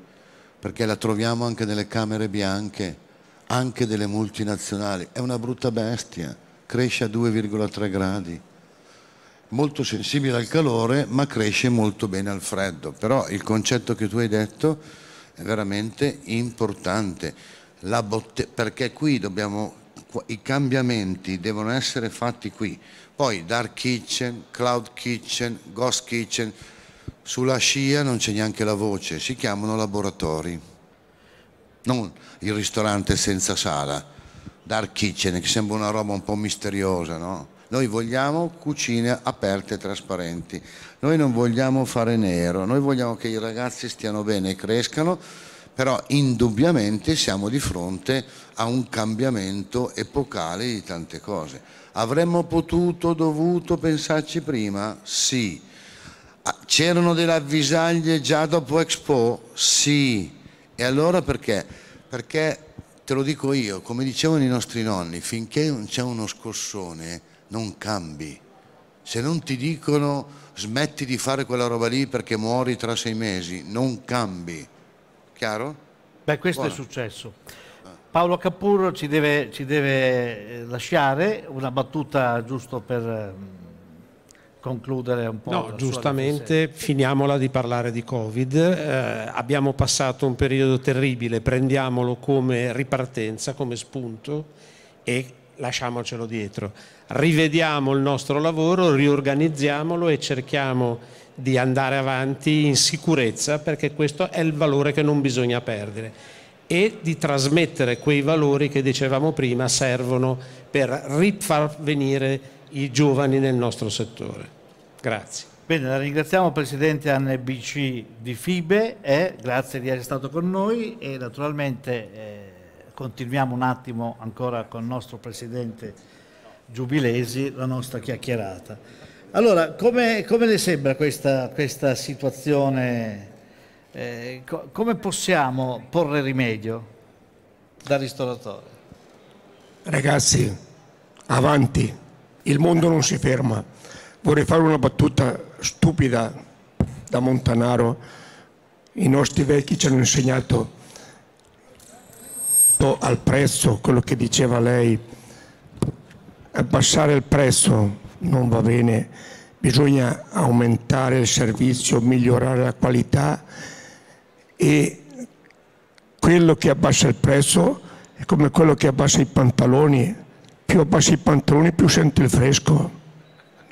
perché la troviamo anche nelle camere bianche anche delle multinazionali, è una brutta bestia, cresce a 2,3 gradi, molto sensibile al calore ma cresce molto bene al freddo, però il concetto che tu hai detto è veramente importante, botte, perché qui dobbiamo, i cambiamenti devono essere fatti qui, poi dark kitchen, cloud kitchen, ghost kitchen, sulla scia non c'è neanche la voce, si chiamano laboratori non il ristorante senza sala, dark kitchen, che sembra una roba un po' misteriosa, no? Noi vogliamo cucine aperte e trasparenti, noi non vogliamo fare nero, noi vogliamo che i ragazzi stiano bene e crescano, però indubbiamente siamo di fronte a un cambiamento epocale di tante cose. Avremmo potuto, dovuto pensarci prima? Sì. Ah, c'erano delle avvisaglie già dopo Expo? Sì e allora perché? Perché te lo dico io, come dicevano i nostri nonni, finché c'è uno scossone non cambi. Se non ti dicono smetti di fare quella roba lì perché muori tra sei mesi, non cambi. Chiaro? Beh, questo Buona. è successo. Paolo Cappurro ci deve, ci deve eh, lasciare una battuta giusto per ehm, concludere un po'. No, giustamente finiamola di parlare di Covid. Eh, abbiamo passato un periodo terribile, prendiamolo come ripartenza, come spunto e lasciamocelo dietro. Rivediamo il nostro lavoro, riorganizziamolo e cerchiamo di andare avanti in sicurezza perché questo è il valore che non bisogna perdere e di trasmettere quei valori che dicevamo prima servono per rifar venire i giovani nel nostro settore. Grazie. Bene, la ringraziamo Presidente NBC di FIBE, eh, grazie di essere stato con noi e naturalmente eh, continuiamo un attimo ancora con il nostro Presidente Giubilesi la nostra chiacchierata. Allora, come, come le sembra questa, questa situazione? Eh, co come possiamo porre rimedio da ristoratore? Ragazzi, avanti! il mondo non si ferma. Vorrei fare una battuta stupida da Montanaro. I nostri vecchi ci hanno insegnato al prezzo, quello che diceva lei, abbassare il prezzo non va bene, bisogna aumentare il servizio, migliorare la qualità e quello che abbassa il prezzo è come quello che abbassa i pantaloni, più abbassi i pantaloni più senti il fresco.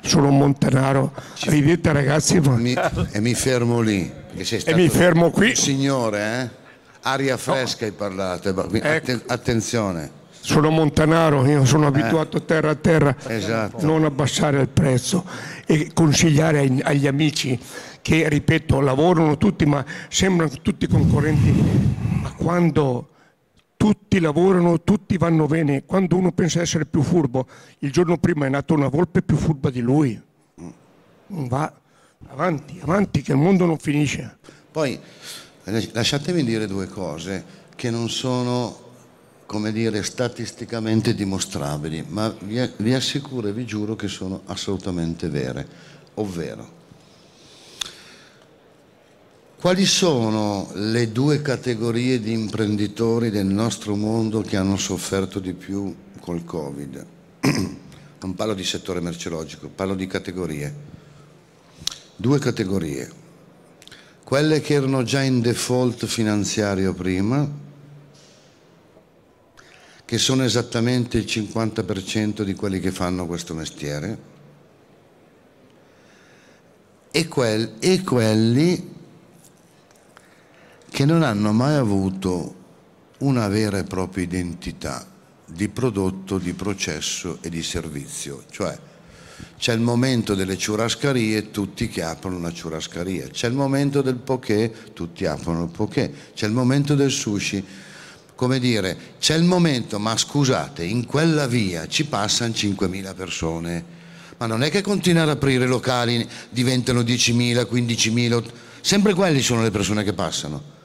Sono un montanaro. Ridete ragazzi. Ma... Mi, e mi fermo lì. e mi fermo qui. Signore, eh? aria fresca no. hai parlato. Ecco. Atten attenzione. Sono montanaro, io sono eh. abituato eh. terra a terra. Esatto. Non abbassare il prezzo e consigliare ag agli amici che, ripeto, lavorano tutti, ma sembrano tutti concorrenti. Ma quando tutti lavorano, tutti vanno bene, quando uno pensa di essere più furbo, il giorno prima è nata una volpe più furba di lui. Non mm. va avanti, avanti, che il mondo non finisce. Poi lasciatemi dire due cose che non sono, come dire, statisticamente dimostrabili, ma vi, assicuro e vi giuro che sono assolutamente vere, ovvero quali sono le due categorie di imprenditori del nostro mondo che hanno sofferto di più col Covid? Non parlo di settore merceologico, parlo di categorie. Due categorie. Quelle che erano già in default finanziario prima, che sono esattamente il 50% di quelli che fanno questo mestiere, e, quel, e quelli che non hanno mai avuto una vera e propria identità di prodotto, di processo e di servizio. Cioè c'è il momento delle ciurascarie, tutti che aprono una ciurascaria, c'è il momento del poké, tutti aprono il poké, c'è il momento del sushi, come dire, c'è il momento, ma scusate, in quella via ci passano 5.000 persone, ma non è che continuare ad aprire locali diventano 10.000, 15.000, sempre quelli sono le persone che passano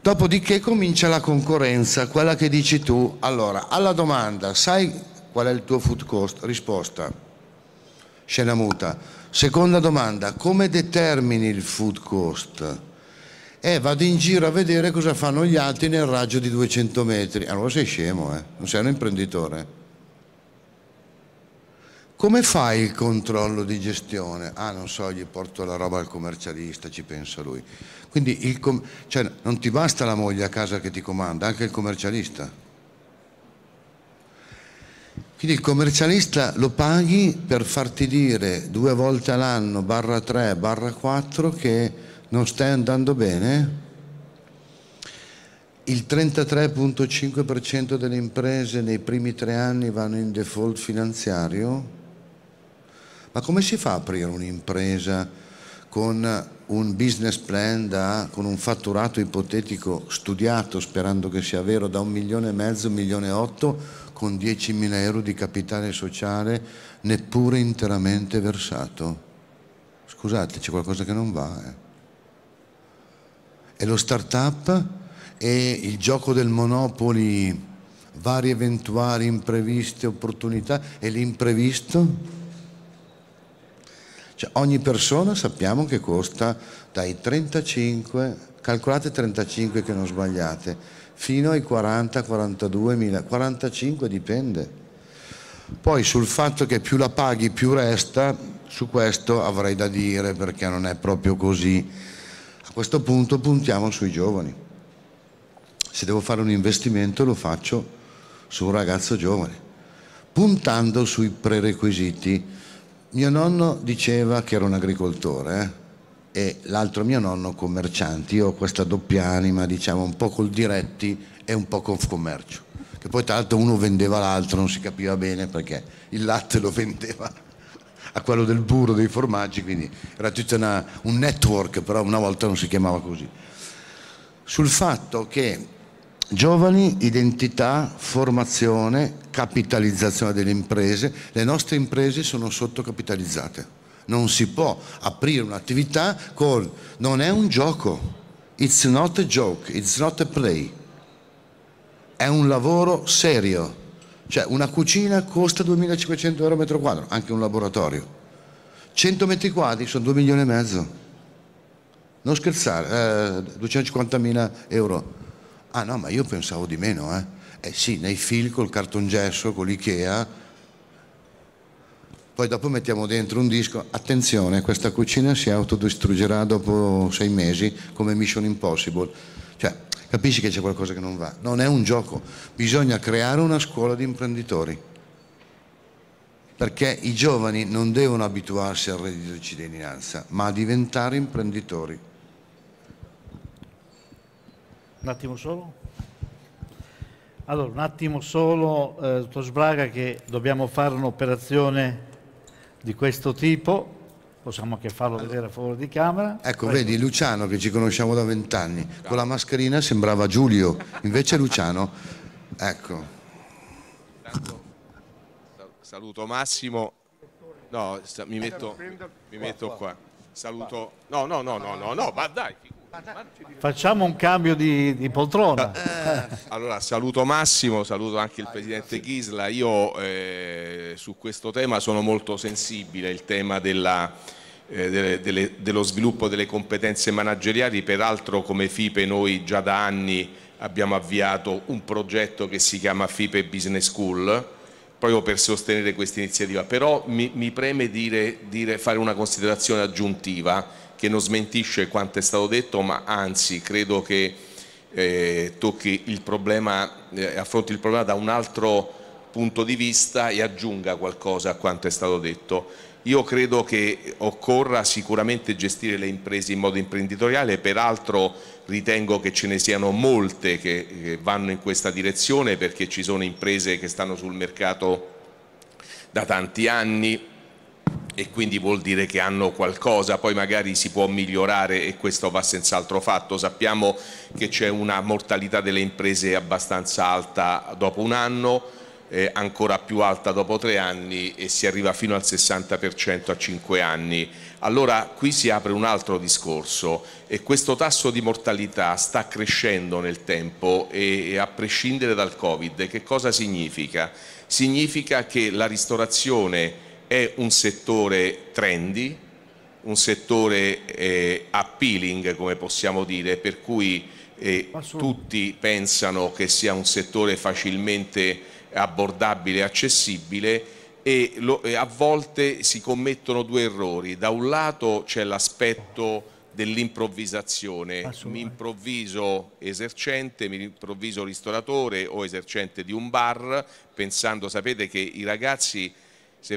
Dopodiché comincia la concorrenza, quella che dici tu. Allora, alla domanda, sai qual è il tuo food cost? Risposta, scena muta. Seconda domanda, come determini il food cost? Eh, vado in giro a vedere cosa fanno gli altri nel raggio di 200 metri. Allora ah, sei scemo, eh? non sei un imprenditore. Come fai il controllo di gestione? Ah, non so, gli porto la roba al commercialista, ci pensa lui. Quindi cioè, non ti basta la moglie a casa che ti comanda, anche il commercialista. Quindi il commercialista lo paghi per farti dire due volte all'anno, barra 3, barra 4, che non stai andando bene? Il 33.5% delle imprese nei primi tre anni vanno in default finanziario? Ma come si fa a aprire un'impresa con un business plan da, con un fatturato ipotetico studiato, sperando che sia vero, da un milione e mezzo, un milione e otto, con 10.000 euro di capitale sociale neppure interamente versato? Scusate, c'è qualcosa che non va. Eh. E lo start-up e il gioco del monopoli, varie eventuali impreviste opportunità e l'imprevisto? Cioè, ogni persona sappiamo che costa dai 35, calcolate 35 che non sbagliate, fino ai 40, 42 mila, 45 dipende. Poi sul fatto che più la paghi più resta, su questo avrei da dire perché non è proprio così. A questo punto puntiamo sui giovani. Se devo fare un investimento lo faccio su un ragazzo giovane, puntando sui prerequisiti mio nonno diceva che era un agricoltore eh? e l'altro mio nonno commerciante. Io ho questa doppia anima, diciamo, un po' col diretti e un po' con commercio. Che poi tra l'altro uno vendeva l'altro, non si capiva bene perché il latte lo vendeva a quello del burro, dei formaggi, quindi era tutto una, un network, però una volta non si chiamava così. Sul fatto che giovani, identità, formazione capitalizzazione delle imprese, le nostre imprese sono sottocapitalizzate. Non si può aprire un'attività con non è un gioco, it's not a joke, it's not a play. È un lavoro serio. Cioè una cucina costa 2500 euro metro quadro, anche un laboratorio. 100 metri quadri sono 2 milioni e mezzo. Non scherzare, eh, 250 mila euro. Ah no, ma io pensavo di meno, eh. Eh sì, nei fil col cartongesso, con l'Ikea. Poi dopo mettiamo dentro un disco. Attenzione, questa cucina si autodistruggerà dopo sei mesi come Mission Impossible. Cioè, capisci che c'è qualcosa che non va. Non è un gioco. Bisogna creare una scuola di imprenditori. Perché i giovani non devono abituarsi al reddito di cittadinanza, ma a diventare imprenditori. Un attimo solo. Allora, un attimo solo, eh, dottor Sbraga, che dobbiamo fare un'operazione di questo tipo, possiamo anche farlo allora. vedere a favore di camera. Ecco, Prego. vedi, Luciano, che ci conosciamo da vent'anni, con la mascherina sembrava Giulio, invece Luciano, ecco. saluto Massimo, no, mi metto, mi metto qua. Saluto, no, no, no, no, no, no, ma dai, Facciamo un cambio di, di poltrona. Eh, allora saluto Massimo, saluto anche il Presidente Ghisla. Io eh, su questo tema sono molto sensibile, il tema della, eh, delle, delle, dello sviluppo delle competenze manageriali. Peraltro come FIPE noi già da anni abbiamo avviato un progetto che si chiama FIPE Business School proprio per sostenere questa iniziativa. Però mi, mi preme dire, dire, fare una considerazione aggiuntiva che non smentisce quanto è stato detto, ma anzi credo che eh, tocchi il problema, eh, affronti il problema da un altro punto di vista e aggiunga qualcosa a quanto è stato detto. Io credo che occorra sicuramente gestire le imprese in modo imprenditoriale, peraltro ritengo che ce ne siano molte che, che vanno in questa direzione perché ci sono imprese che stanno sul mercato da tanti anni, e quindi vuol dire che hanno qualcosa, poi magari si può migliorare e questo va senz'altro fatto. Sappiamo che c'è una mortalità delle imprese abbastanza alta dopo un anno, eh, ancora più alta dopo tre anni e si arriva fino al 60% a cinque anni. Allora qui si apre un altro discorso e questo tasso di mortalità sta crescendo nel tempo e, e a prescindere dal Covid. Che cosa significa? Significa che la ristorazione è un settore trendy, un settore eh, appealing come possiamo dire, per cui eh, tutti pensano che sia un settore facilmente abbordabile e accessibile e, lo, e a volte si commettono due errori. Da un lato c'è l'aspetto dell'improvvisazione, mi improvviso esercente, mi improvviso ristoratore o esercente di un bar, pensando, sapete che i ragazzi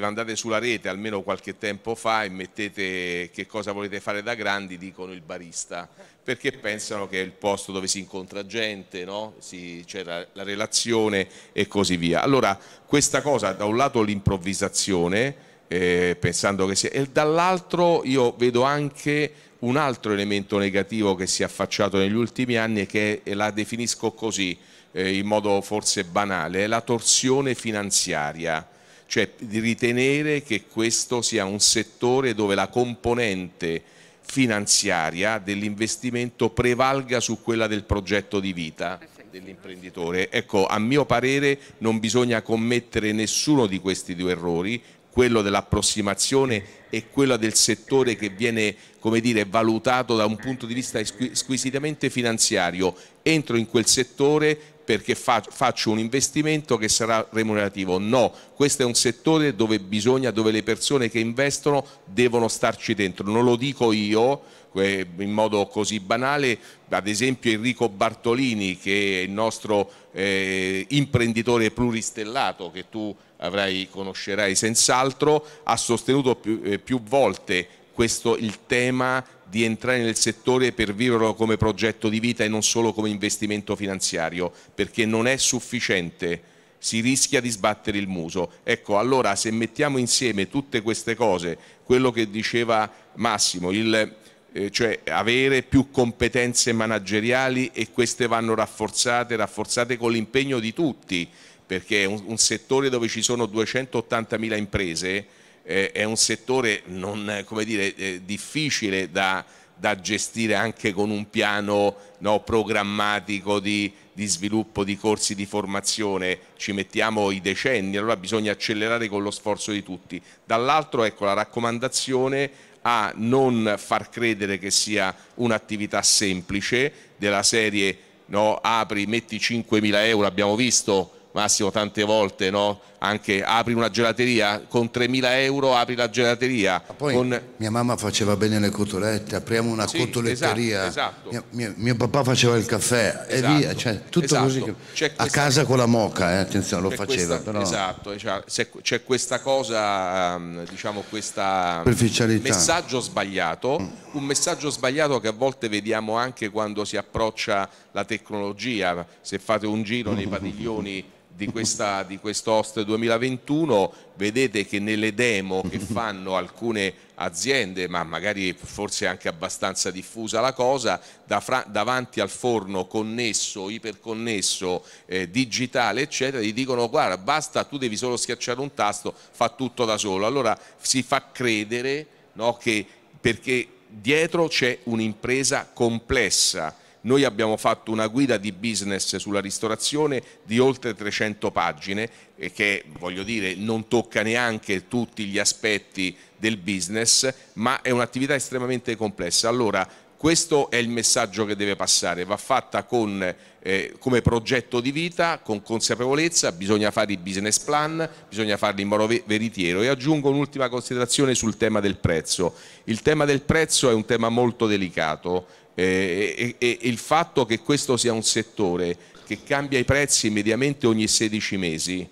se andate sulla rete almeno qualche tempo fa e mettete che cosa volete fare da grandi dicono il barista perché pensano che è il posto dove si incontra gente, no? c'è cioè la, la, relazione e così via. Allora questa cosa da un lato l'improvvisazione eh, pensando che sia e dall'altro io vedo anche un altro elemento negativo che si è affacciato negli ultimi anni e che la definisco così eh, in modo forse banale, è la torsione finanziaria cioè di ritenere che questo sia un settore dove la componente finanziaria dell'investimento prevalga su quella del progetto di vita dell'imprenditore. Ecco, a mio parere non bisogna commettere nessuno di questi due errori, quello dell'approssimazione e quello del settore che viene dire, valutato da un punto di vista squisitamente finanziario. Entro in quel settore perché faccio un investimento che sarà remunerativo. No, questo è un settore dove bisogna, dove le persone che investono devono starci dentro. Non lo dico io eh, in modo così banale, ad esempio Enrico Bartolini che è il nostro eh, imprenditore pluristellato che tu avrai, conoscerai senz'altro, ha sostenuto più, eh, più volte questo, il tema di entrare nel settore per viverlo come progetto di vita e non solo come investimento finanziario, perché non è sufficiente, si rischia di sbattere il muso. Ecco, allora se mettiamo insieme tutte queste cose, quello che diceva Massimo, il, eh, cioè avere più competenze manageriali e queste vanno rafforzate, rafforzate con l'impegno di tutti, perché è un, un settore dove ci sono 280.000 imprese, eh, è un settore non, dire, eh, difficile da, da, gestire anche con un piano no, programmatico di, di, sviluppo di corsi di formazione, ci mettiamo i decenni, allora bisogna accelerare con lo sforzo di tutti. Dall'altro ecco la raccomandazione a non far credere che sia un'attività semplice della serie no, apri, metti 5.000 euro, abbiamo visto Massimo tante volte no? anche apri una gelateria con 3.000 euro apri la gelateria poi con... mia mamma faceva bene le cotolette apriamo una sì, cotoletteria esatto, esatto. Mio, mio, mio, papà faceva il caffè esatto, e via esatto, cioè, tutto così esatto. che... questa... a casa con la moca eh, attenzione lo faceva questa... però... esatto cioè, c'è questa cosa ehm, diciamo questa ehm, messaggio sbagliato mm. un messaggio sbagliato che a volte vediamo anche quando si approccia la tecnologia se fate un giro nei padiglioni di, questa, di questo host 2021 vedete che nelle demo che fanno alcune aziende ma magari forse anche abbastanza diffusa la cosa da davanti al forno connesso, iperconnesso eh, digitale eccetera gli dicono guarda basta tu devi solo schiacciare un tasto fa tutto da solo allora si fa credere no, che perché dietro c'è un'impresa complessa noi abbiamo fatto una guida di business sulla ristorazione di oltre 300 pagine e che voglio dire non tocca neanche tutti gli aspetti del business, ma è un'attività estremamente complessa. Allora, questo è il messaggio che deve passare, va fatta con, eh, come progetto di vita, con consapevolezza, bisogna fare i business plan, bisogna farli in modo veritiero e aggiungo un'ultima considerazione sul tema del prezzo. Il tema del prezzo è un tema molto delicato eh, e, e, e il fatto che questo sia un settore che cambia i prezzi mediamente ogni 16 mesi,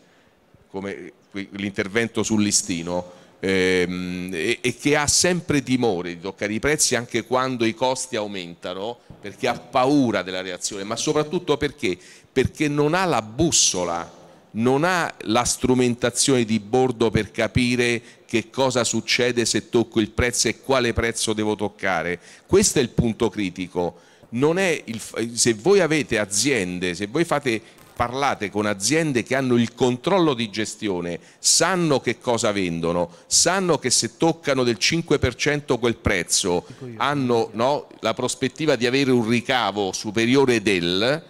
come eh, l'intervento sul listino, ehm, e, e, che ha sempre timore di toccare i prezzi anche quando i costi aumentano, perché ha paura della reazione, ma soprattutto perché? Perché non ha la bussola non ha la strumentazione di bordo per capire che cosa succede se tocco il prezzo e quale prezzo devo toccare. Questo è il punto critico. Il, se voi avete aziende, se voi fate, parlate con aziende che hanno il controllo di gestione, sanno che cosa vendono, sanno che se toccano del 5% quel prezzo hanno no, la prospettiva di avere un ricavo superiore del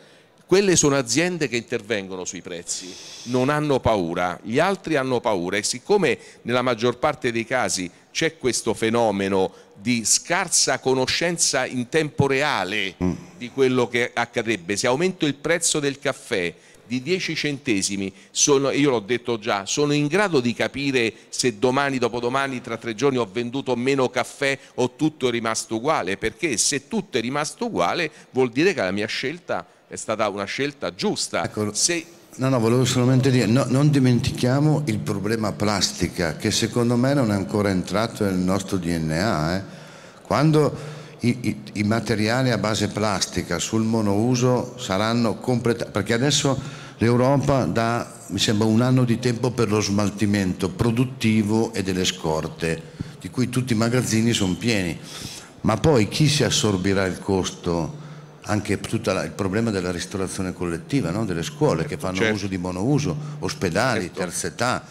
quelle sono aziende che intervengono sui prezzi, non hanno paura, gli altri hanno paura e siccome nella maggior parte dei casi c'è questo fenomeno di scarsa conoscenza in tempo reale mm. di quello che accadrebbe, se aumento il prezzo del caffè di 10 centesimi, sono, io l'ho detto già, sono in grado di capire se domani, dopodomani, tra tre giorni ho venduto meno caffè o tutto è rimasto uguale, perché se tutto è rimasto uguale vuol dire che la mia scelta è è stata una scelta giusta. Ecco, Se... No, no, volevo solamente dire, no, non dimentichiamo il problema plastica che secondo me non è ancora entrato nel nostro DNA. Eh. Quando i, i, i, materiali a base plastica sul monouso saranno completati, perché adesso l'Europa dà, mi sembra, un anno di tempo per lo smaltimento produttivo e delle scorte, di cui tutti i magazzini sono pieni, ma poi chi si assorbirà il costo? anche la, il problema della ristorazione collettiva, no? delle scuole che fanno certo. uso di monouso, ospedali, certo. terza età,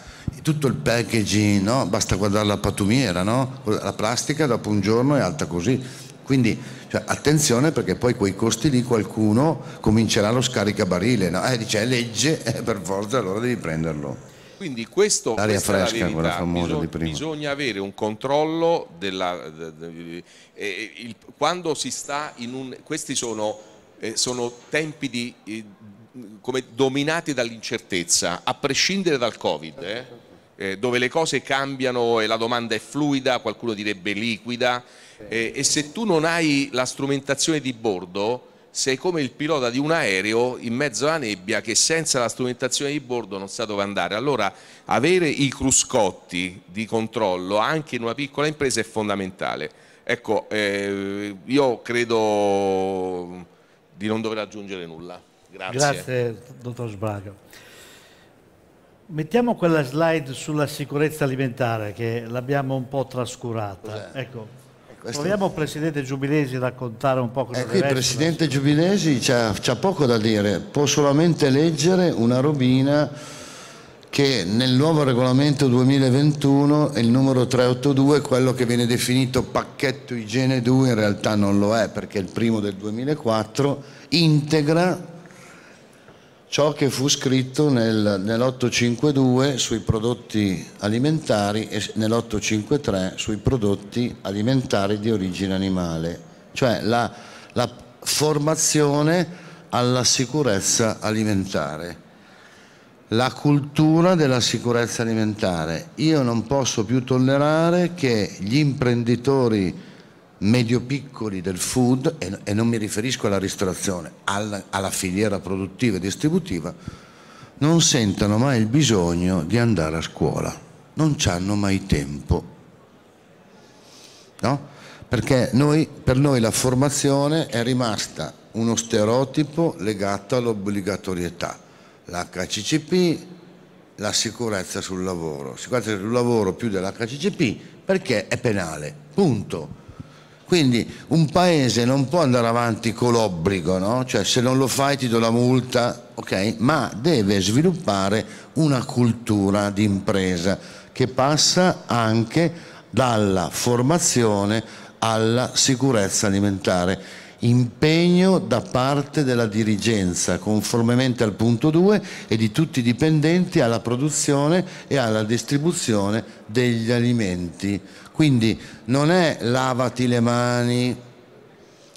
tutto il packaging, no? basta guardare la patumiera, no? la plastica dopo un giorno è alta così. Quindi cioè, attenzione perché poi quei costi lì qualcuno comincerà lo scaricabarile, no? eh, dice è legge, eh, per forza allora devi prenderlo. Quindi questo, L'aria fresca, la quella famosa bisogna, di prima. Bisogna avere un controllo della, de, de, eh, il, quando si sta in un... Questi sono, eh, sono tempi di, eh, come dominati dall'incertezza, a prescindere dal Covid, eh, eh, dove le cose cambiano e la domanda è fluida, qualcuno direbbe liquida, eh, e se tu non hai la strumentazione di bordo sei come il pilota di un aereo in mezzo alla nebbia che senza la strumentazione di bordo non sa dove andare. Allora avere i cruscotti di controllo anche in una piccola impresa è fondamentale. Ecco, eh, io credo di non dover aggiungere nulla. Grazie. Grazie, dottor Sbraga. Mettiamo quella slide sulla sicurezza alimentare che l'abbiamo un po' trascurata. Ecco, questo... Proviamo il Presidente Giubilesi a raccontare un po' cosa eh, qui Il Presidente Giubilesi ha poco da dire, può solamente leggere una robina che nel nuovo regolamento 2021 il numero 382, quello che viene definito pacchetto igiene 2, in realtà non lo è perché è il primo del 2004, integra ciò che fu scritto nel, nell'852 sui prodotti alimentari e nell'853 sui prodotti alimentari di origine animale, cioè la, la formazione alla sicurezza alimentare, la cultura della sicurezza alimentare. Io non posso più tollerare che gli imprenditori medio-piccoli del food, e, non mi riferisco alla ristorazione, alla, alla filiera produttiva e distributiva, non sentono mai il bisogno di andare a scuola, non hanno mai tempo. No? Perché noi, per noi la formazione è rimasta uno stereotipo legato all'obbligatorietà, l'HCCP, la sicurezza sul lavoro, sicurezza sul lavoro più dell'HCCP perché è penale, punto quindi un paese non può andare avanti con l'obbligo, no? cioè se non lo fai ti do la multa, okay? ma deve sviluppare una cultura di impresa che passa anche dalla formazione alla sicurezza alimentare. Impegno da parte della dirigenza, conformemente al punto 2, e di tutti i dipendenti alla produzione e alla distribuzione degli alimenti quindi non è lavati le mani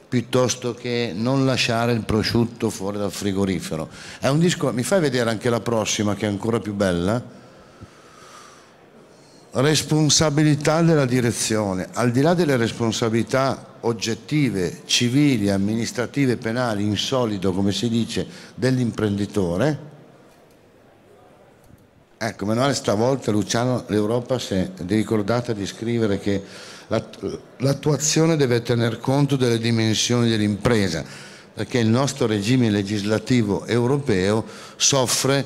piuttosto che non lasciare il prosciutto fuori dal frigorifero. È un disco, mi fai vedere anche la prossima che è ancora più bella? Responsabilità della direzione, al di là delle responsabilità oggettive, civili, amministrative, penali, in solido come si dice, dell'imprenditore, Ecco, meno male stavolta Luciano, l'Europa si è ricordata di scrivere che l'attuazione deve tener conto delle dimensioni dell'impresa, perché il nostro regime legislativo europeo soffre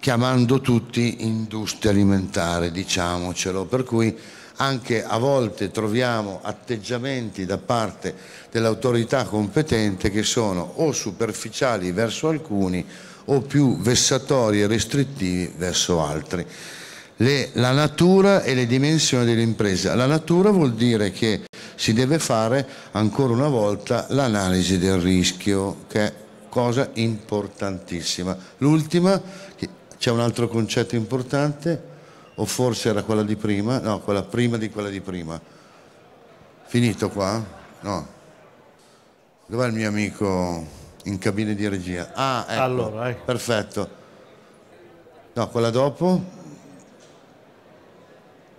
chiamando tutti industria alimentare, diciamocelo, per cui anche a volte troviamo atteggiamenti da parte dell'autorità competente che sono o superficiali verso alcuni, o più vessatori e restrittivi verso altri. Le, la natura e le dimensioni dell'impresa. La natura vuol dire che si deve fare ancora una volta l'analisi del rischio, che è cosa importantissima. L'ultima, c'è un altro concetto importante, o forse era quella di prima, no, quella prima di quella di prima. Finito qua? No. Dov'è il mio amico? in cabina di regia. Ah, ecco. Allora, ecco. Perfetto. No, quella dopo?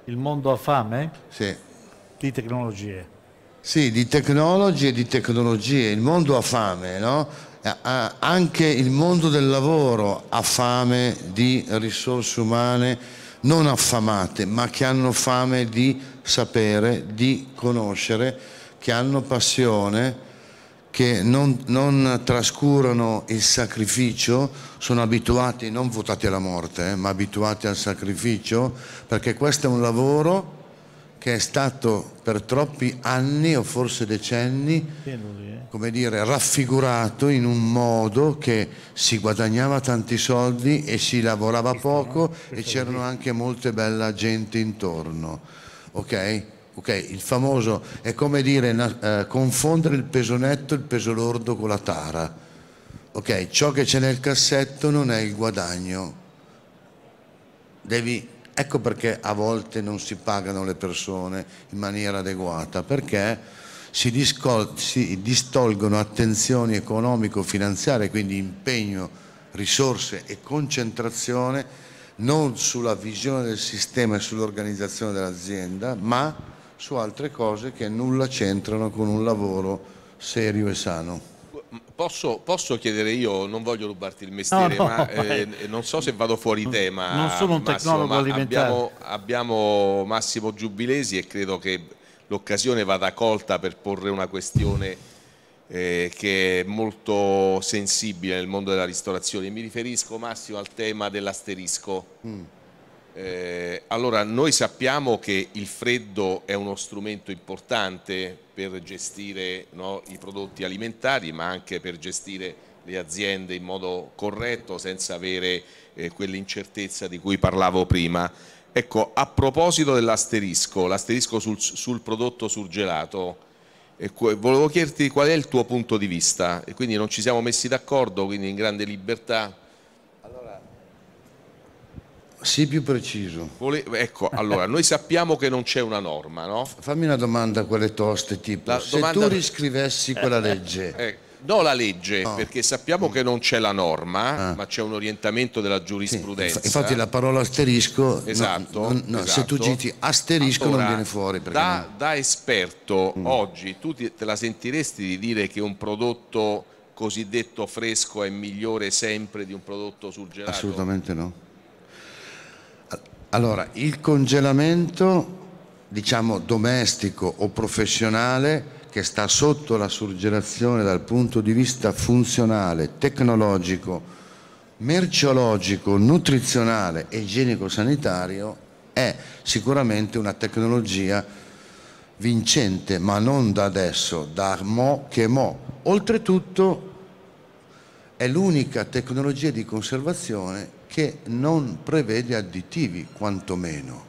Il mondo ha fame? Sì. Di tecnologie. Sì, di tecnologi e di tecnologie. Il mondo ha fame, no? Eh, eh, anche il mondo del lavoro ha fame di risorse umane non affamate, ma che hanno fame di sapere, di conoscere, che hanno passione che non, non, trascurano il sacrificio, sono abituati, non votati alla morte, eh, ma abituati al sacrificio, perché questo è un lavoro che è stato per troppi anni o forse decenni, eh. come dire, raffigurato in un modo che si guadagnava tanti soldi e si lavorava poco e c'erano anche molte bella gente intorno. Okay? Okay? Il famoso è come dire eh, confondere il peso netto e il peso lordo con la tara. Okay? Ciò che c'è nel cassetto non è il guadagno. Devi... Ecco perché a volte non si pagano le persone in maniera adeguata, perché si, discol- si distolgono attenzioni economico-finanziarie, quindi impegno, risorse e concentrazione non sulla visione del sistema e sull'organizzazione dell'azienda, ma su altre cose che nulla c'entrano con un lavoro serio e sano. Posso, posso, chiedere io, non voglio rubarti il mestiere, no, no, ma eh, non so se vado fuori tema. Non sono un Massimo, tecnologo alimentare. Abbiamo, abbiamo Massimo Giubilesi e credo che l'occasione vada colta per porre una questione eh, che è molto sensibile nel mondo della ristorazione. Mi riferisco Massimo al tema dell'asterisco. Mm eh, allora noi sappiamo che il freddo è uno strumento importante per gestire no, i prodotti alimentari ma anche per gestire le aziende in modo corretto senza avere eh, quell'incertezza di cui parlavo prima. Ecco, a proposito dell'asterisco, l'asterisco sul, sul, prodotto surgelato, eh, volevo chiederti qual è il tuo punto di vista e quindi non ci siamo messi d'accordo, quindi in grande libertà Sii più preciso. Vole- ecco, allora, noi sappiamo che non c'è una norma, no? Fammi una domanda, quelle toste, tipo, La se domanda- tu riscrivessi quella legge, Eh, no la legge, No. perché sappiamo che non c'è la norma, Ah. ma c'è un orientamento della giurisprudenza. inf- infatti la parola asterisco, no, Esatto, no, no, se tu esatto. giti asterisco Allora, non viene fuori. da, non- da esperto mm. oggi tu ti- te la sentiresti di dire che un prodotto cosiddetto fresco è migliore sempre di un prodotto surgelato? Assolutamente no. Allora, il congelamento, diciamo domestico o professionale, che sta sotto la surgelazione dal punto di vista funzionale, tecnologico, merceologico, nutrizionale e igienico-sanitario, è sicuramente una tecnologia vincente, ma non da adesso, da mo che mo. Oltretutto è l'unica tecnologia di conservazione che non prevede additivi, quantomeno.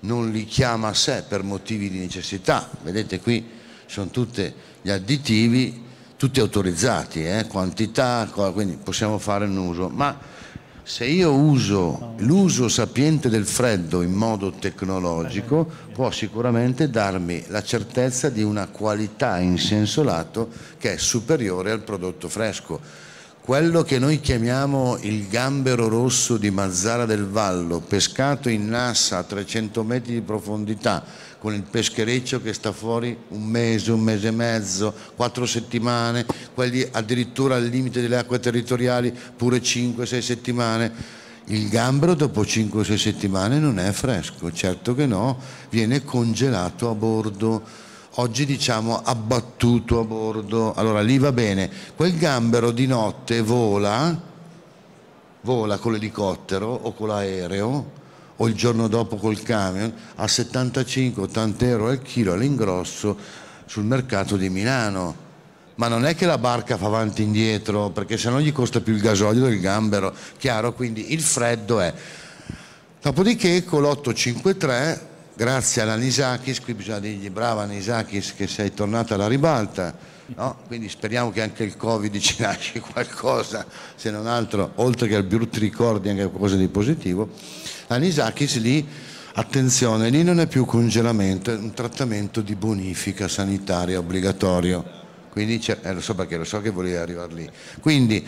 Non li chiama a sé per motivi di necessità. Vedete qui sono tutti gli additivi, tutti autorizzati, eh? quantità, quindi possiamo fare un uso. Ma se io uso l'uso sapiente del freddo in modo tecnologico, può sicuramente darmi la certezza di una qualità in senso lato che è superiore al prodotto fresco quello che noi chiamiamo il gambero rosso di Mazzara del Vallo, pescato in nassa a 300 metri di profondità, con il peschereccio che sta fuori un mese, un mese e mezzo, quattro settimane, quelli addirittura al limite delle acque territoriali pure 5-6 settimane. Il gambero dopo 5-6 settimane non è fresco, certo che no, viene congelato a bordo oggi diciamo abbattuto a bordo, allora lì va bene, quel gambero di notte vola, vola con l'elicottero o con l'aereo o il giorno dopo col camion a 75-80 euro al chilo all'ingrosso sul mercato di Milano. Ma non è che la barca fa avanti e indietro, perché se no gli costa più il gasolio del gambero, chiaro? Quindi il freddo è. Dopodiché con l'853 grazie alla Nisakis, qui bisogna dirgli brava Nisakis che sei tornata alla ribalta, no? quindi speriamo che anche il Covid ci lasci qualcosa, se non altro, oltre che al brutto ricordi, anche qualcosa di positivo. La Nisakis lì, attenzione, lì non è più congelamento, è un trattamento di bonifica sanitaria obbligatorio, quindi eh, lo so perché, lo so che volevi arrivare lì. Quindi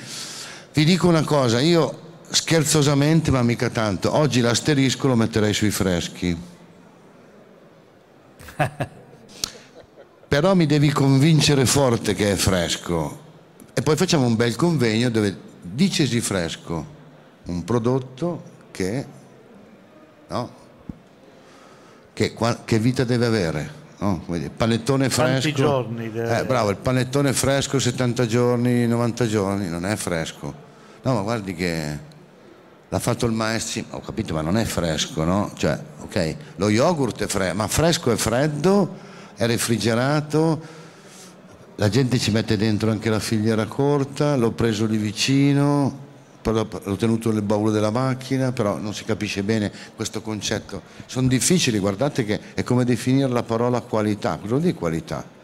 vi dico una cosa, io scherzosamente, ma mica tanto, oggi l'asterisco lo metterei sui freschi però mi devi convincere forte che è fresco. E poi facciamo un bel convegno dove dicesi fresco, un prodotto che, no, che, che vita deve avere. No? panettone fresco. Quanti giorni? Deve... Eh, bravo, il panettone fresco 70 giorni, 90 giorni, non è fresco. No, ma guardi che l'ha fatto il maestro, ho capito, ma non è fresco, no? Cioè, ok, lo yogurt è fresco, ma fresco è freddo, è refrigerato, la gente ci mette dentro anche la filiera corta, l'ho preso lì vicino, l'ho tenuto nel baule della macchina, però non si capisce bene questo concetto. Sono difficili, guardate che è come definire la parola qualità, quello di qualità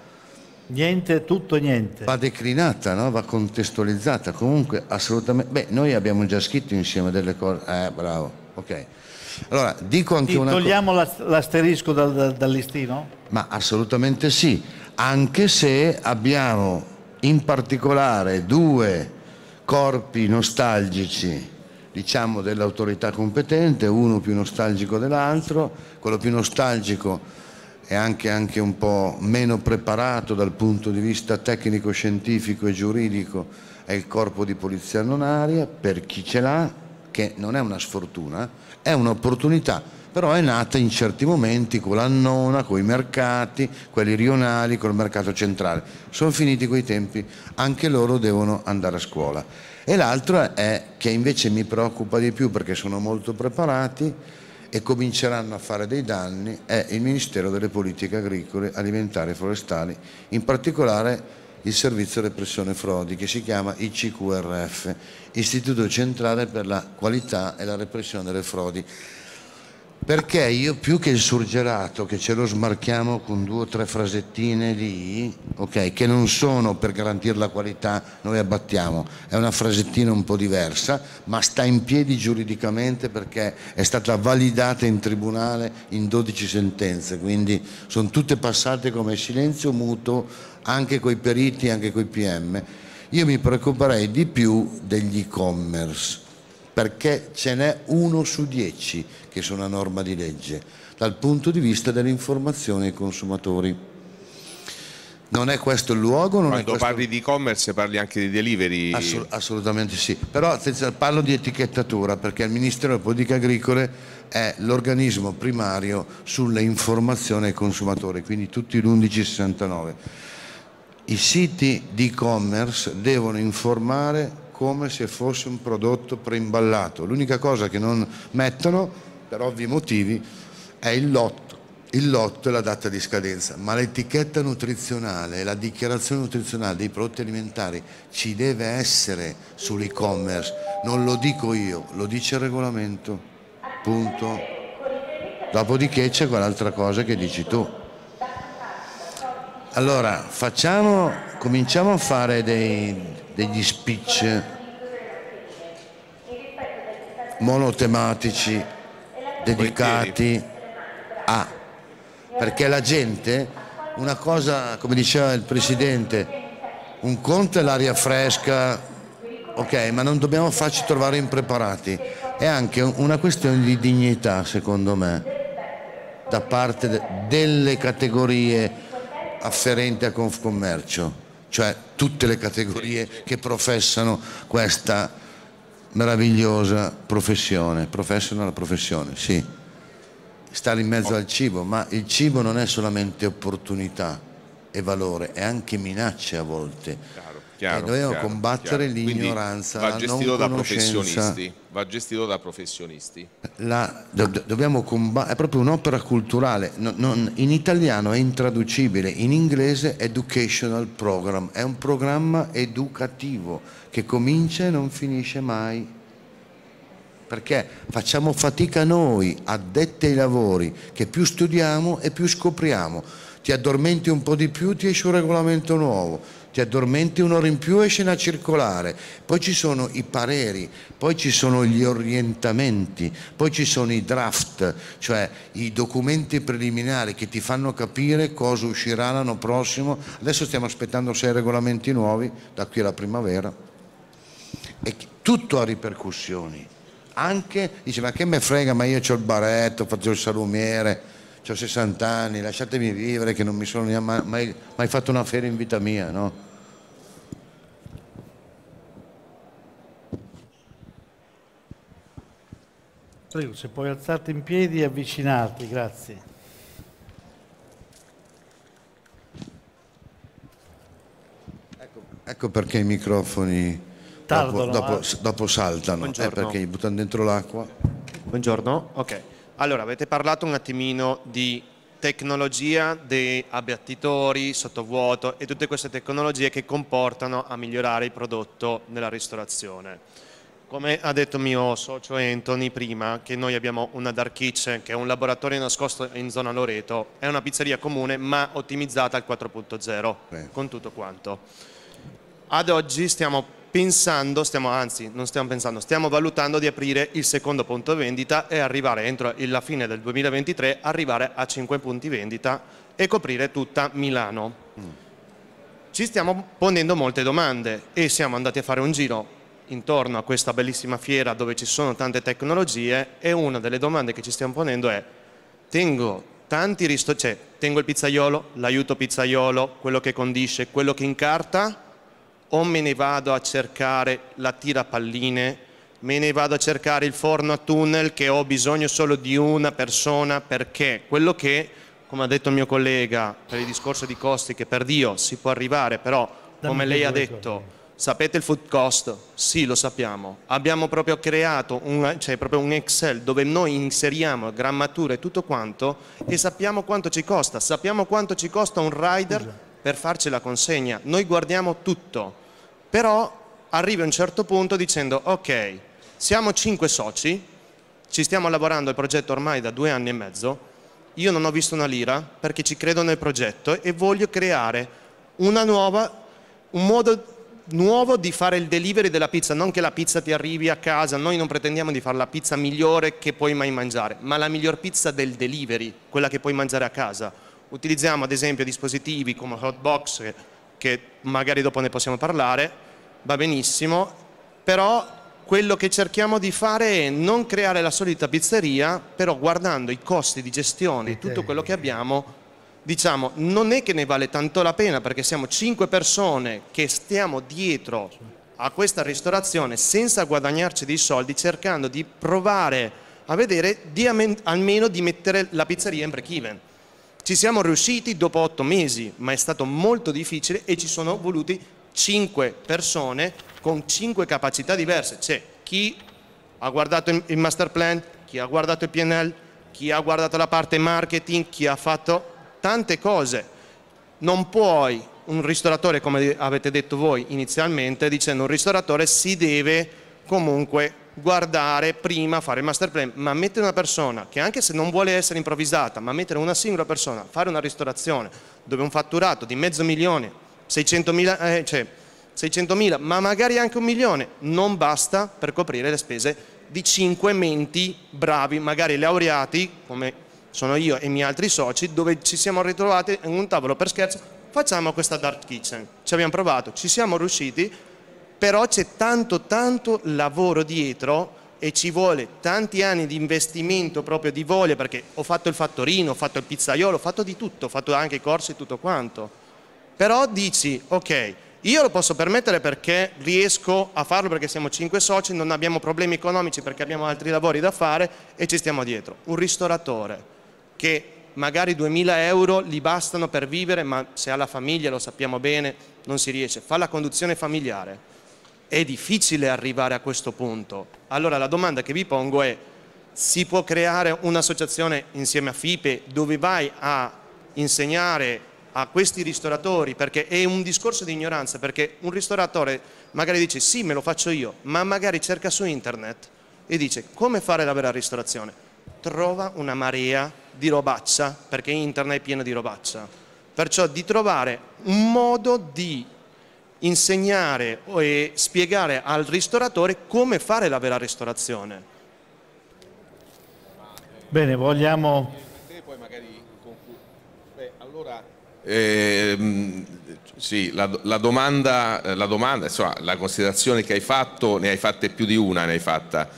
Niente, tutto niente. Va declinata, no? va contestualizzata. Comunque, assolutamente. Beh, noi abbiamo già scritto insieme delle cose. Eh, bravo. Ok. Allora, dico anche Ti una cosa. Togliamo l'asterisco dal, dal, dal listino? Ma assolutamente sì, anche se abbiamo in particolare due corpi nostalgici diciamo dell'autorità competente, uno più nostalgico dell'altro, quello più nostalgico è anche, anche un po' meno preparato dal punto di vista tecnico, scientifico e giuridico è il corpo di polizia non aria, per chi ce l'ha, che non è una sfortuna, è un'opportunità, però è nata in certi momenti con l'annona, con i mercati, quelli rionali, col mercato centrale. Sono finiti quei tempi, anche loro devono andare a scuola. E l'altro è che invece mi preoccupa di più perché sono molto preparati, e cominceranno a fare dei danni è il Ministero delle Politiche Agricole, Alimentari e Forestali, in particolare il servizio repressione frodi che si chiama ICQRF, Istituto Centrale per la Qualità e la Repressione delle Frodi. Perché io più che il surgelato, che ce lo smarchiamo con due o tre frasettine lì, ok, che non sono per garantire la qualità, noi abbattiamo, è una frasettina un po' diversa, ma sta in piedi giuridicamente perché è stata validata in tribunale in 12 sentenze, quindi sono tutte passate come silenzio muto anche coi periti, anche coi PM. Io mi preoccuperei di più degli e-commerce perché ce n'è uno su dieci che sono a norma di legge, dal punto di vista dell'informazione ai consumatori. Non è questo il luogo. Quando questo... parli di e-commerce parli anche di delivery. Assol assolutamente sì. Però parlo di etichettatura perché il Ministero delle Politiche Agricole è l'organismo primario sulle informazioni ai consumatori, quindi tutti l'1169. I siti di e-commerce devono informare come se fosse un prodotto preimballato. L'unica cosa che non mettono per ovvi motivi, è il lotto. Il lotto è la data di scadenza, ma l'etichetta nutrizionale, la dichiarazione nutrizionale dei prodotti alimentari ci deve essere sull'e-commerce. Non lo dico io, lo dice il regolamento. Punto. Dopodiché c'è quell'altra cosa che dici tu. Allora, facciamo, cominciamo a fare dei, degli speech monotematici dedicati a... Perché la gente, una cosa, come diceva il Presidente, un conto è l'aria fresca, ok, ma non dobbiamo farci trovare impreparati. È anche una questione di dignità, secondo me, da parte de delle categorie afferenti a Confcommercio, cioè tutte le categorie che professano questa meravigliosa professione, professional professione, sì, stare in mezzo al cibo, ma il cibo non è solamente opportunità e valore, è anche minacce a volte Chiaro, eh, dobbiamo chiaro, combattere l'ignoranza. Va gestito da professionisti. Va gestito da professionisti. La, do, dobbiamo combattere, è proprio un'opera culturale. Non, non, in italiano è intraducibile, in inglese educational program. È un programma educativo che comincia e non finisce mai. Perché facciamo fatica noi, addetti ai lavori, che più studiamo e più scopriamo. Ti addormenti un po' di più, ti esce un regolamento nuovo ti addormenti un'ora in più e scena circolare, poi ci sono i pareri, poi ci sono gli orientamenti, poi ci sono i draft, cioè i documenti preliminari che ti fanno capire cosa uscirà l'anno prossimo. Adesso stiamo aspettando sei regolamenti nuovi da qui alla primavera. E tutto ha ripercussioni. Anche dice ma che me frega, ma io ho il baretto, faccio il salumiere ho 60 anni, lasciatemi vivere che non mi sono mai, mai, mai fatto una feria in vita mia, no? Prego, se puoi alzarti in piedi e avvicinarti, grazie. Ecco, ecco perché i microfoni Tardo, dopo, dopo, eh. dopo, saltano, eh, Buongiorno. perché buttano dentro l'acqua. Buongiorno, ok. Allora, avete parlato un attimino di tecnologia dei abbiattitori sottovuoto e tutte queste tecnologie che comportano a migliorare il prodotto nella ristorazione. Come ha detto mio socio Anthony prima, che noi abbiamo una Dark Kitchen, che è un laboratorio nascosto in zona Loreto, è una pizzeria comune ma ottimizzata al 4.0, con tutto quanto. Ad oggi stiamo pensando, stiamo, anzi non stiamo pensando, stiamo valutando di aprire il secondo punto vendita e arrivare entro la fine del 2023, arrivare a 5 punti vendita e coprire tutta Milano. Mm. Ci stiamo ponendo molte domande e siamo andati a fare un giro intorno a questa bellissima fiera dove ci sono tante tecnologie e una delle domande che ci stiamo ponendo è tengo tanti ristoranti, cioè tengo il pizzaiolo, l'aiuto pizzaiolo, quello che condisce, quello che incarta o me ne vado a cercare la tirapalline, me ne vado a cercare il forno a tunnel che ho bisogno solo di una persona perché quello che, come ha detto il mio collega per il discorso di costi che per Dio si può arrivare però come lei ha detto Sapete il food cost? Sì, lo sappiamo. Abbiamo proprio creato un, cioè proprio un Excel dove noi inseriamo grammature e tutto quanto e sappiamo quanto ci costa. Sappiamo quanto ci costa un rider per farci la consegna. Noi guardiamo tutto. Però arrivi a un certo punto dicendo ok, siamo cinque soci, ci stiamo lavorando al progetto ormai da due anni e mezzo, io non ho visto una lira perché ci credo nel progetto e voglio creare una nuova, un modo nuovo di fare il delivery della pizza, non che la pizza ti arrivi a casa, noi non pretendiamo di fare la pizza migliore che puoi mai mangiare, ma la miglior pizza del delivery, quella che puoi mangiare a casa. Utilizziamo ad esempio dispositivi come Hotbox, che magari dopo ne possiamo parlare, va benissimo, però quello che cerchiamo di fare è non creare la solita pizzeria, però guardando i costi di gestione, tutto quello che abbiamo, diciamo, non è che ne vale tanto la pena perché siamo cinque persone che stiamo dietro a questa ristorazione senza guadagnarci dei soldi, cercando di provare a vedere di almeno di mettere la pizzeria in break even. Ci siamo riusciti dopo otto mesi, ma è stato molto difficile e ci sono voluti cinque persone con cinque capacità diverse. C'è chi ha guardato il master plan, chi ha guardato il PNL, chi ha guardato la parte marketing, chi ha fatto tante cose. Non puoi un ristoratore, come avete detto voi inizialmente, dicendo un ristoratore si deve comunque guardare prima, fare il master plan, ma mettere una persona che anche se non vuole essere improvvisata, ma mettere una singola persona, fare una ristorazione dove un fatturato di mezzo milione, 600.000, eh, cioè, 600.000 ma magari anche un milione, non basta per coprire le spese di cinque menti bravi, magari laureati, come sono io e i miei altri soci, dove ci siamo ritrovati in un tavolo per scherzo, facciamo questa dark kitchen. Ci abbiamo provato, ci siamo riusciti, però c'è tanto tanto lavoro dietro e ci vuole tanti anni di investimento proprio di voglia, perché ho fatto il fattorino, ho fatto il pizzaiolo, ho fatto di tutto, ho fatto anche i corsi e tutto quanto. Però dici, ok, io lo posso permettere perché riesco a farlo perché siamo cinque soci, non abbiamo problemi economici perché abbiamo altri lavori da fare e ci stiamo dietro. Un ristoratore che magari 2000 euro gli bastano per vivere, ma se ha la famiglia, lo sappiamo bene, non si riesce. Fa la conduzione familiare. È difficile arrivare a questo punto. Allora la domanda che vi pongo è, si può creare un'associazione insieme a FIPE dove vai a insegnare a questi ristoratori, perché è un discorso di ignoranza, perché un ristoratore magari dice sì me lo faccio io, ma magari cerca su internet e dice come fare la vera ristorazione trova una marea di robaccia, perché internet è pieno di robaccia. Perciò di trovare un modo di insegnare e spiegare al ristoratore come fare la vera ristorazione. Bene, vogliamo... allora... Eh, sì, la, la, domanda, la, domanda insomma, la considerazione che hai fatto, ne hai fatte più di una, ne hai fatta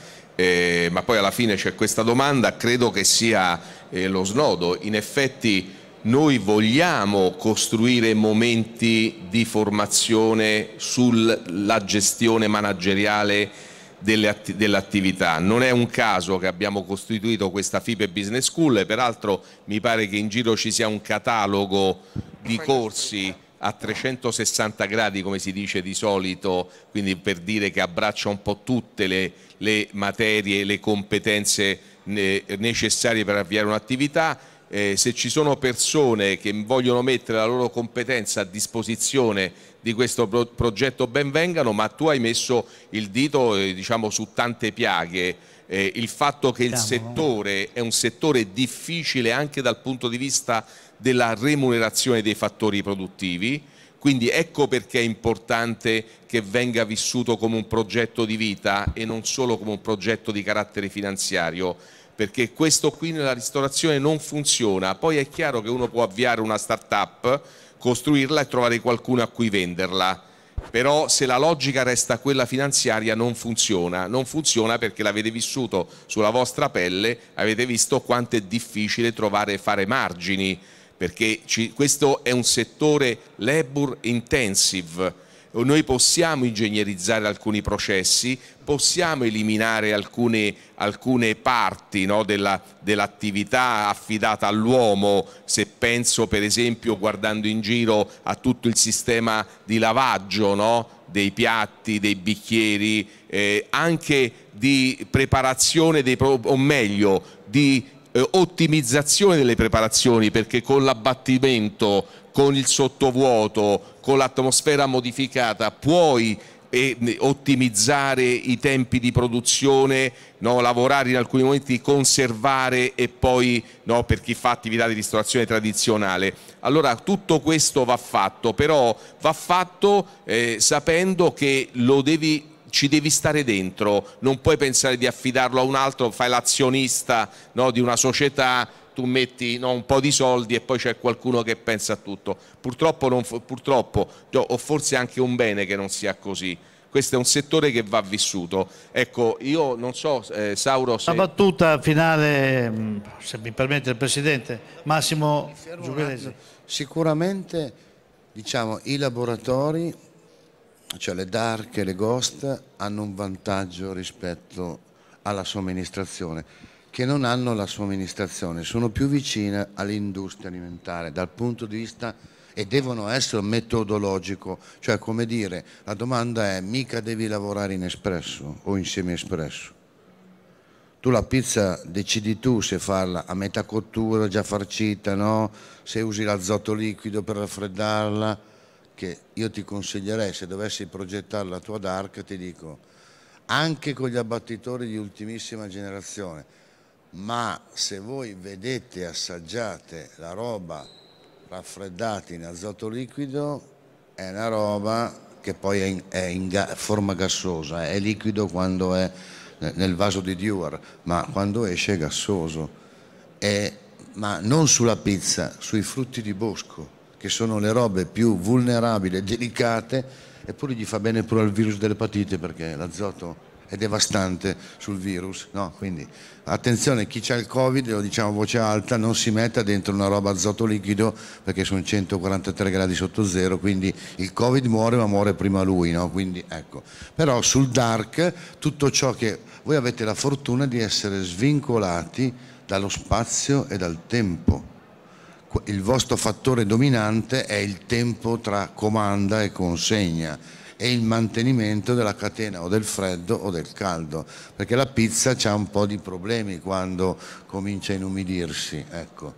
eh, ma poi alla fine c'è questa domanda, credo che sia eh, lo snodo. In effetti noi vogliamo costruire momenti di formazione sulla gestione manageriale dell'attività. Non è un caso che abbiamo costituito questa FIPE Business School, peraltro mi pare che in giro ci sia un catalogo di corsi a 360 gradi come si dice di solito, quindi per dire che abbraccia un po' tutte le, le materie, le competenze necessarie per avviare un'attività. Eh, se ci sono persone che vogliono mettere la loro competenza a disposizione di questo pro progetto benvengano, ma tu hai messo il dito eh, diciamo, su tante piaghe. Eh, il fatto che il settore è un settore difficile anche dal punto di vista della remunerazione dei fattori produttivi, quindi ecco perché è importante che venga vissuto come un progetto di vita e non solo come un progetto di carattere finanziario, perché questo qui nella ristorazione non funziona. Poi è chiaro che uno può avviare una start-up, costruirla e trovare qualcuno a cui venderla però se la logica resta quella finanziaria non funziona, non funziona perché l'avete vissuto sulla vostra pelle, avete visto quanto è difficile trovare e fare margini perché ci, questo è un settore labor intensive, noi possiamo ingegnerizzare alcuni processi, possiamo eliminare alcune, alcune parti no, dell'attività affidata all'uomo, se penso per esempio guardando in giro a tutto il sistema di lavaggio no, dei piatti, dei bicchieri, eh, anche di preparazione dei, o meglio di eh, ottimizzazione delle preparazioni perché con l'abbattimento, con il sottovuoto, con l'atmosfera modificata puoi eh, ottimizzare i tempi di produzione, no? lavorare in alcuni momenti, conservare e poi no? per chi fa attività di ristorazione tradizionale. Allora tutto questo va fatto, però va fatto eh, sapendo che lo devi ci devi stare dentro, non puoi pensare di affidarlo a un altro, fai l'azionista no, di una società, tu metti no, un po' di soldi e poi c'è qualcuno che pensa a tutto. Purtroppo, non, purtroppo, o forse anche un bene che non sia così. Questo è un settore che va vissuto. Ecco, io non so, eh, Sauro. Se... La battuta finale, mm, se mi permette il Presidente, Massimo Giubilese. Sicuramente diciamo, i laboratori cioè le dark e le ghost hanno un vantaggio rispetto alla somministrazione, che non hanno la somministrazione, sono più vicine all'industria alimentare dal punto di vista e devono essere metodologico, cioè come dire, la domanda è mica devi lavorare in espresso o in semi-espresso. Tu la pizza decidi tu se farla a metà cottura, già farcita, no? Se usi l'azoto liquido per raffreddarla che io ti consiglierei se dovessi progettare la tua Dark, ti dico, anche con gli abbattitori di ultimissima generazione, ma se voi vedete e assaggiate la roba raffreddata in azoto liquido, è una roba che poi è in, è in forma gassosa, è liquido quando è nel vaso di Dewar, ma quando esce è gassoso, è, ma non sulla pizza, sui frutti di bosco che sono le robe più vulnerabili e delicate, eppure gli fa bene pure al virus dell'epatite perché l'azoto è devastante sul virus. No? Quindi attenzione, chi ha il Covid, lo diciamo a voce alta, non si metta dentro una roba azoto liquido perché sono 143 gradi sotto zero, quindi il Covid muore ma muore prima lui. No? Quindi, ecco. Però sul dark tutto ciò che voi avete la fortuna di essere svincolati dallo spazio e dal tempo il vostro fattore dominante è il tempo tra comanda e consegna e il mantenimento della catena o del freddo o del caldo, perché la pizza ha un po' di problemi quando comincia a inumidirsi. Ecco.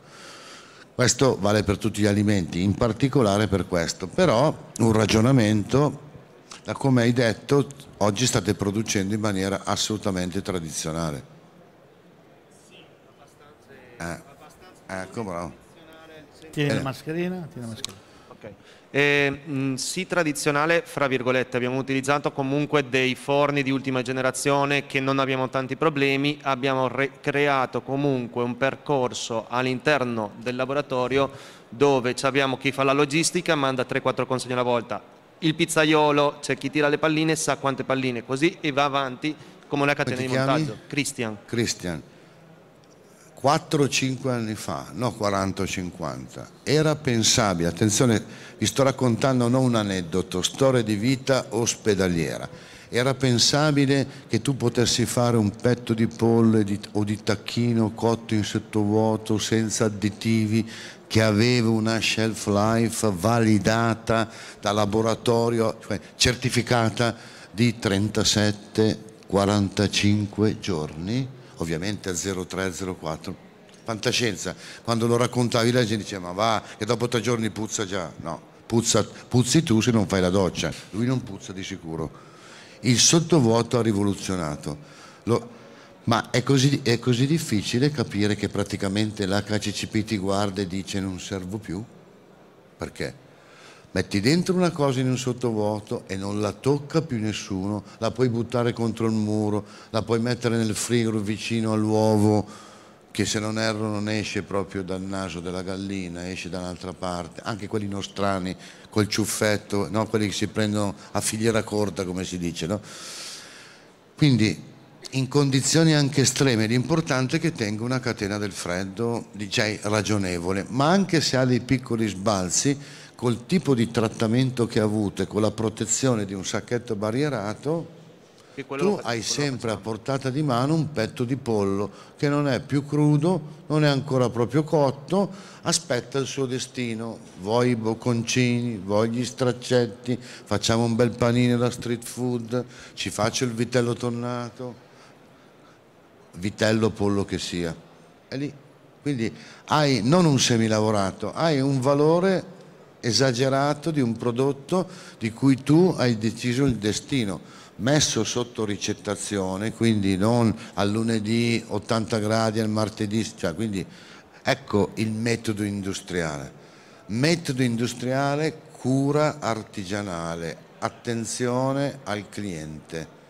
Questo vale per tutti gli alimenti, in particolare per questo. Però un ragionamento, da come hai detto, oggi state producendo in maniera assolutamente tradizionale. Sì, abbastanza... Eh. abbastanza... Ecco, bravo. Tieni eh. la mascherina, tieni la mascherina. Okay. Eh, mh, mm, sì, tradizionale, fra virgolette, abbiamo utilizzato comunque dei forni di ultima generazione che non abbiamo tanti problemi, abbiamo creato comunque un percorso all'interno del laboratorio dove abbiamo chi fa la logistica, manda 3-4 consegne alla volta, il pizzaiolo, c'è chi tira le palline, sa quante palline, così e va avanti come una catena di montaggio. Chiami? Christian. Christian. 4-5 anni fa, no 40-50, era pensabile, attenzione, vi sto raccontando non un aneddoto, storia di vita ospedaliera, era pensabile che tu potessi fare un petto di pollo di, o di tacchino cotto in sottovuoto senza additivi che aveva una shelf life validata da laboratorio, cioè certificata di 37-45 giorni? ovviamente a 0,3-0,4. Fantascienza, quando lo raccontavi la gente diceva ma va, che dopo tre giorni puzza già, no, puzza, puzzi tu se non fai la doccia, lui non puzza di sicuro. Il sottovuoto ha rivoluzionato, lo, ma è così, è così difficile capire che praticamente l'HCCP ti guarda e dice non servo più? Perché? metti dentro una cosa in un sottovuoto e non la tocca più nessuno, la puoi buttare contro il muro, la puoi mettere nel frigo vicino all'uovo che se non erro non esce proprio dal naso della gallina, esce da un'altra parte, anche quelli nostrani col ciuffetto, no? quelli che si prendono a filiera corta come si dice. No? Quindi in condizioni anche estreme, l'importante è che tenga una catena del freddo, diciamo, ragionevole, ma anche se ha dei piccoli sbalzi, col tipo di trattamento che ha avuto e con la protezione di un sacchetto barrierato, tu hai sempre a portata di mano un petto di pollo che non è più crudo, non è ancora proprio cotto, aspetta il suo destino. Vuoi i bocconcini, vuoi gli straccetti, facciamo un bel panino da street food, ci faccio il vitello tonnato, vitello pollo che sia. È lì. Quindi hai non un semilavorato, hai un valore esagerato di un prodotto di cui tu hai deciso il destino, messo sotto ricettazione, quindi non al lunedì 80 gradi, al martedì, cioè quindi ecco il metodo industriale. Metodo industriale, cura artigianale, attenzione al cliente.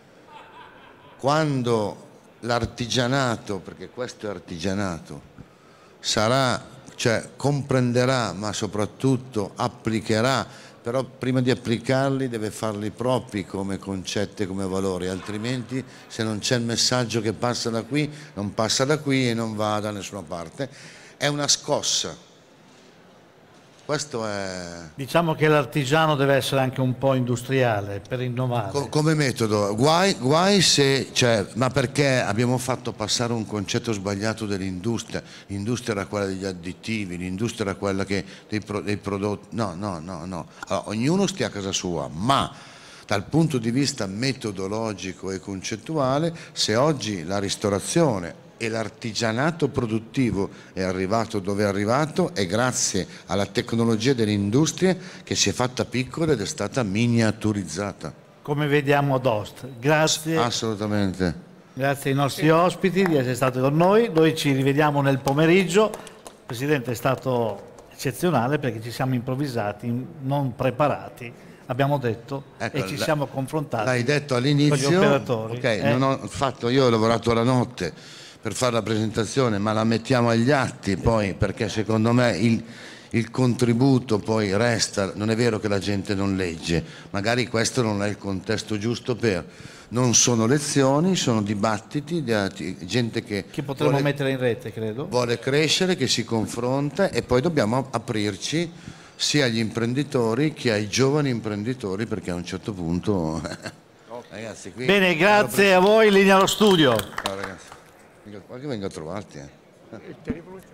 Quando l'artigianato, perché questo è artigianato, sarà cioè comprenderà ma soprattutto applicherà, però prima di applicarli deve farli propri come concetti, come valori, altrimenti se non c'è il messaggio che passa da qui, non passa da qui e non va da nessuna parte. È una scossa questo è... Diciamo che l'artigiano deve essere anche un po' industriale per innovare. Co come metodo, guai, guai se... Cioè, ma perché abbiamo fatto passare un concetto sbagliato dell'industria? L'industria era quella degli additivi, l'industria era quella che, dei, pro, dei, prodotti... No, no, no, no. Allora, ognuno stia a casa sua, ma dal punto di vista metodologico e concettuale, se oggi la ristorazione e l'artigianato produttivo è arrivato dove è arrivato è grazie alla tecnologia dell'industria che si è fatta piccola ed è stata miniaturizzata. Come vediamo ad Ost. Grazie. Assolutamente. Grazie ai nostri ospiti di essere stati con noi. Noi ci rivediamo nel pomeriggio. Il Presidente è stato eccezionale perché ci siamo improvvisati, non preparati abbiamo detto ecco, e ci siamo confrontati. L'hai detto all'inizio, con gli operatori. Okay, eh? ho fatto, io ho lavorato la notte per fare la presentazione, ma la mettiamo agli atti poi, perché secondo me il, il contributo poi resta, non è vero che la gente non legge, magari questo non è il contesto giusto per, non sono lezioni, sono dibattiti di gente che... Che potremmo vuole, mettere in rete, credo. Vuole crescere, che si confronta e poi dobbiamo aprirci sia agli imprenditori che ai giovani imprenditori perché a un certo punto... Ragazzi, Bene, grazie a voi, linea allo studio. Ciao, poi che venga a trovarti. Eh.